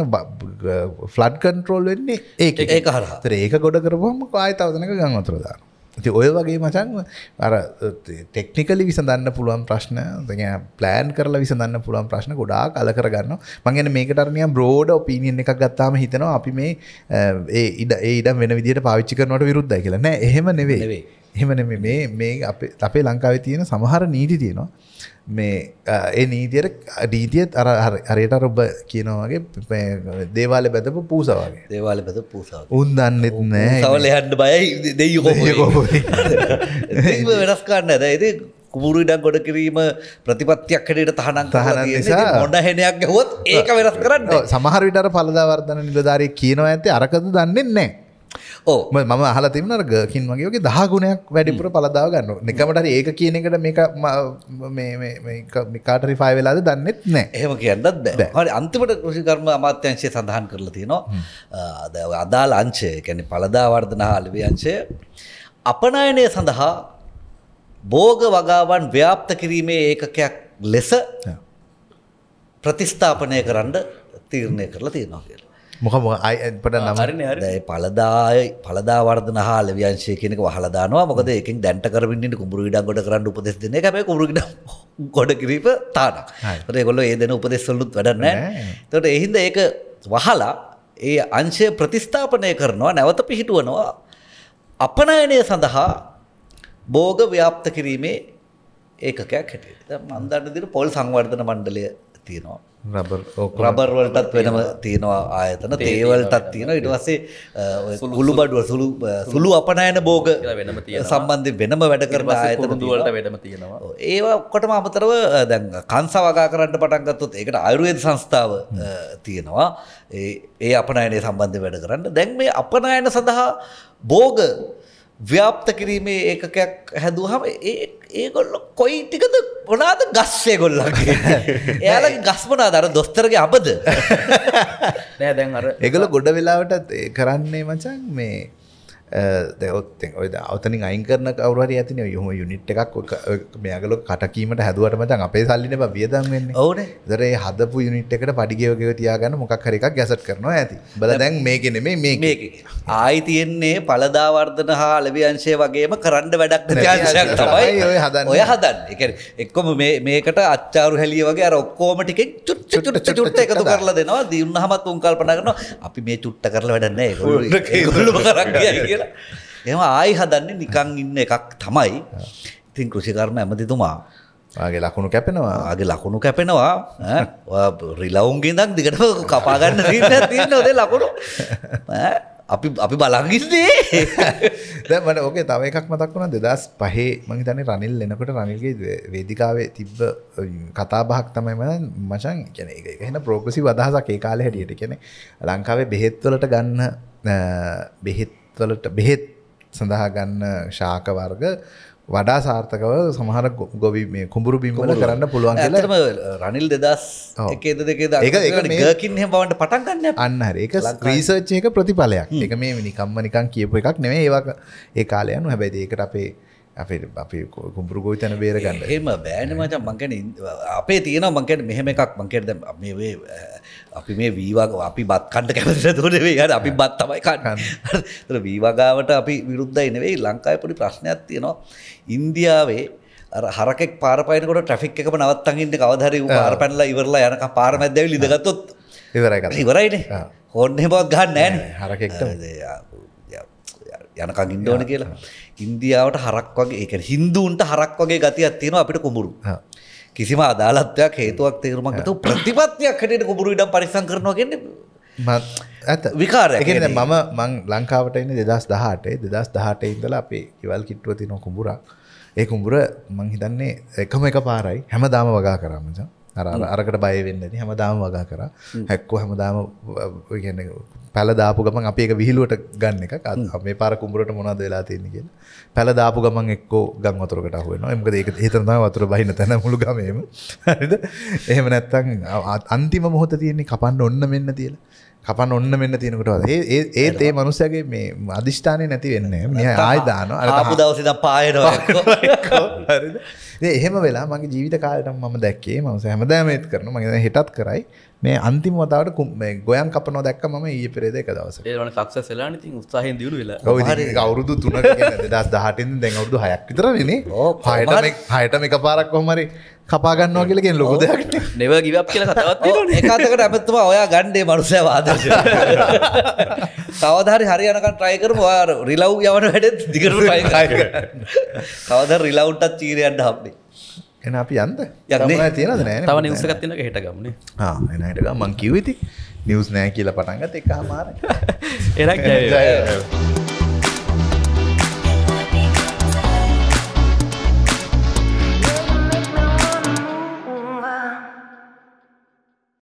ෆ්ලඩ් කන්ට්‍රෝල් වෙන්නේ ඒ ඒක හර ඒක ගොඩ කරපුහම කාය තවතනක ගංවතුරදාන්න ති ඔය වගේ මචන් අර ටෙක්නිකලි විසඳන්න පුළුවන් ප්‍රශ්න දෙ පලෑන් කරල විසඳන්න පුළුවන් ප්‍රශ්න ගොඩා කල කරගන්න මංගෙන මේකටරනය බ්‍රෝඩ ඔපිනියන් එක ගත්තාම හිතනවා අපි මේ ඒ ඉඩ ඒඩ වෙන විදිට පාවිච්චි කරනට විරුද්ධ කියලන එහෙම නෙවේ එහෙම නෙම මේ මේ අපේ ලංකාව තියෙන සමහර නීති තියෙනවා මේ ඒ නීතියට නීතියත් අර හරියට රොබ කියනවාගේ දේවාල බැතපු පූසවාගේ දේවාල බැත පූසා උන් දන්නෙත් නෑ සවල හන්ඩ බයයි දෙයි වෙනස් කරන්න ඇදයිද කුමුරුඩක් ගොඩ කිරීම ප්‍රතිපත්තියක් හඩට තහනම් තහන නිසා ොඩ හෙනයක් හොත් ඒක වෙනස් කරන්න සමහරවිටර පලදාවර්ධන නිලධාරය කියනවා ඇති අරකද දන්නෙන්නේ නෑ ඕම මම අහල තිබන ගකින් වගේ වගේ දහ ගුණයක් වැඩිපුර පලදාව ගන්න එකමට ඒක කියන එකට මේක මිකාටරි ෆයි වෙලාද දන්නෙත් නෑ ඒම කියන්නත් බෑ හරි අන්තිමට කෘෂිකර්ම අමාත්‍යංශය සඳහන් කරලා තියෙනවා අදාල අංචය කැනෙ පලදාවර්ධන හාලිවියංශය අපනයනය සඳහා බෝග වගාවන් ව්‍යාප්ත කිරීමේ ඒකකයක් ලෙස ප්‍රතිස්ථාපනය කරන්න තීරණය කරලා තියෙනවා කියලා මොකම අයිපට නමරන පලදායි පලදාවර්ධන හා ලව්‍යංශය කෙනෙක වහලදානවා මොකද එකින් දැන්ට කරමින්ට කුඹරු ඉඩංගොට කරන්න උපදෙස් දෙන ැ කුරුගට ගොඩ කිරීප තානක් ගොල ඒ දෙන උපදෙස්සල්ලුත් වැඩන්න තොට එහින්ද ඒක වහලා ඒ අංශය ප්‍රතිස්ථාපනය කරනවා නැවත පිහිටුවනවා අපනයනය සඳහා බෝග ව්‍යාප්ත කිරීමේ ඒකකයක් හැටියට මන්දන්න දින පොල් සංවර්ධන මණ්ඩලය තියෙනවා රබර් වලටත් වෙනම තියෙනවා ආයතන තේවලටත් තියෙන ඉට වසේ සුළු බඩුව සුළු සුළු අපනෑන බෝග වෙනම සම්බන්ධය වෙනම වැඩ කරන ආයතන දුවලට වැඩම තියෙනවා ඒවා කොටම අමතරව දැන් කන්සවගා කරන්න පටන්ගත්තුත් ඒකට අයුරුවේද සංස්ථාව තියෙනවා ඒ අපනෑනේ සම්බන්ධය වැඩ කරන්න දැන් මේ අපනෑන සඳහා බෝග ව්‍යාප්ත කිරීමේ ඒකකයක් හැදුවහම ඒ ඒගොල්ල කොයි ටිකද මොනාද ගස්සේ ගොල්ලගේ එයාලගේ ගස්මනා දර දොස්තරගේ අබද නෑ දැන් අර එගල ගොඩ වෙලාවටත් කරන්නේ මචන් මේ දැවත්තෙන් ඔය අවතනින් අයින් කරන කවරහරි ඇතින යොම යුනිට් එකක් මෙයාගල කටකීමට හැදුවට මතන් අපේ සල්ලින වියදම් වෙන්න ඕන දරේ හදපු යුනිට් එකට පඩිගයෝගව තියාගන්න මොකක් හරි එකක් ගැසට කරනවා ඇති බල දැන් මේකෙන මේ මේ මේක ආයි තියෙන්නේ පලදාවර්ධන හා ලවියංශය වගේම කරන්න වැඩක් තමයි ඔය හදන්න ඔය හදන්න එක එක්කොම මේකට අච්චාරු හැලිය වගේ අර ඔක්කෝම ටිකෙන් චුට් චුට් චුට් එකතු කරලා දෙනවා දියුණු හමත් උන් කල්පනා කරනවා අපි මේ චුට්ට කරලා වැඩන්නේ ඒගොල්ලෝ කරක් කියලා කියලා. එහෙම ආයි හදන්නේ නිකන් ඉන්න එකක් තමයි. ඉතින් කෘෂිකර්ම ඇමතිතුමා ආගේ ලකුණු කැපෙනවා ආගේ ලකුණු කැපෙනවා රිලවුන්ගේ දක් දිගටම කපාගන්න තියන්න ඔදේ ලකුණු අපි අපි බලගින්නේ දැමට ඕකේ තව එකක් මතක් වුණ දෙදස් පහේ මගේ තනි රනිල් එනකොට රනිල්ගේ වේදිකාවේ තිබ්බ කතාබහක් තමයිම මචන් කැන එක එහෙන ප්‍රෝග්‍රසි වදහසක් ඒ කාල හැටියට කෙනෙ ලංකාවේ බෙහෙත්වලට ගන්න බෙහෙත් වලට බෙහෙත් සඳහා ගන්න ශාක වර්ග වඩා සාර්ථකව සමහර ගොවි මේ කුඹුරු බිම්වල කරන්න පුළුවන් ඇතම රනිල් දෙදස් එකේද දෙකේද ගකින් බවට පටන් ගන්න අන්න හරි එක ක්‍රීසර්ච් එක ප්‍රතිඵලයක් එක මේ නිකම්ම නිකන් කියපු එකක් නෙමේ ඒවා ඒ කාලයනු හැබැයි ඒකට අපේ අපේ අපි කුඹුරු ගෝවිතන බේරගන්න එහෙම බෑන මචන් මං කියන්නේ අපේ තියෙනවා මං කියන්නේ මෙහෙම එකක් මං කියන්නේ මේ අපි මේ වීවාග අපි බත් කණ්ඩ කැමතිට තුනේ යට අපි බත් තමයි කන්න තර වීවාගාවට අපි විරුද්ධයි නෙවෙයි ලංකාය පොඩි ප්‍රශ්නයක් තියෙනවා ඉන්දියාවේ හරකෙක් පාරපයනකොට ට්‍රෆික් එකම නවත්තන්ගන්න කවදර පාර පැල්ලා ඉවරලා යනක පාරමැද්දැව ලිදගත්තොත් ඉවරයි ඉවරයින හොන්න බවත් ගන්න නෑන හරකෙක්ට යනකං ඉන්දෝන කියලා ඉන්දියාවට හරක් වගේ එක හින්දුන්ට හරක් වගේ ගතියක් තියෙනවා අපිට කුඹුරු කිසිම අදාලත්වයක් හේතුවක් තේරුමක් තු ප්‍රතිපත්තියක් හටට කුබුරු ඉඩම් පරිසං කරනවා කෙන්න ඇත විකාර එකන මම මං ලංකාවට එන්න දෙදස් දහටේ දෙදස් දහට ඉදල අපේ කිවල් කිට්ටුව තින කුඹුරක් ඒ කුඹුර මං හිතන්නේ එකම එක පාරයි හැම දාම වගා කරාමච අරකට බයවෙන්න හැම දාම වගා කර හැක්කෝ හැමදාම පැලදාපු ගමන් අප එක විහිලුවට ගන්න එක මේ පාර කුඹරට මොනද වෙලා තියෙන කියෙන පැලදාපු ගමන් එක්කෝ ගම් වතුරකට හුවෙන එමක ඒක ඒතරම වතුර බහින තැන මුළු ගමේම හරිද එහෙම නැත්තං අන්තිම මොහොත තියෙන්නේ කපන්න ඔන්න මෙන්න තියලා කපන් ඔන්න මෙන්න තියෙනකට ඒ ඒ මනුස්සගේ මේ අධිෂ්ඨානය නැති වෙන්නේ මේ ආයදාන අපු දවසිද පායන එහෙම වෙලා මගේ ජීවිත කාලටම මම දැක්කේ මස හැමදෑමත් කරන මගේ හෙටත් කරයි මේ අන්තිම වතාවට ගොයන් කපනො දැක්ක ම ඒ පෙරේද එක දවස ඒවන ක්ෂ සෙලා ති උත්සාහහි දියුණු වෙලා අවුරුදු තුන දස් දහටෙන් දැන් අවුදු හයක් විතරන්නේ හයට හයටම එක පාරක් කොහමරි කපාගන්නවා කියලගෙන් ලොකු දෙයක් නෙව ගිවක් කියල කතවත් එකතකට ඇපත්තුවා ඔයා ගණ්ඩේ මනුසය වාදශ තවධරි හරියනකන් ට්‍රයිකර වා රිලව් යවන වැඩ දිකරු කවද රිලව්ටත් චීරයන්ට හක්නේ එන අපි යන්ද යන්න තියෙන නෑ තව නිවසකත්තින හට ගමන එනට මං කිවති නිවස් නෑ කියලා පටන්ගත් එක හමාර එරක් ජය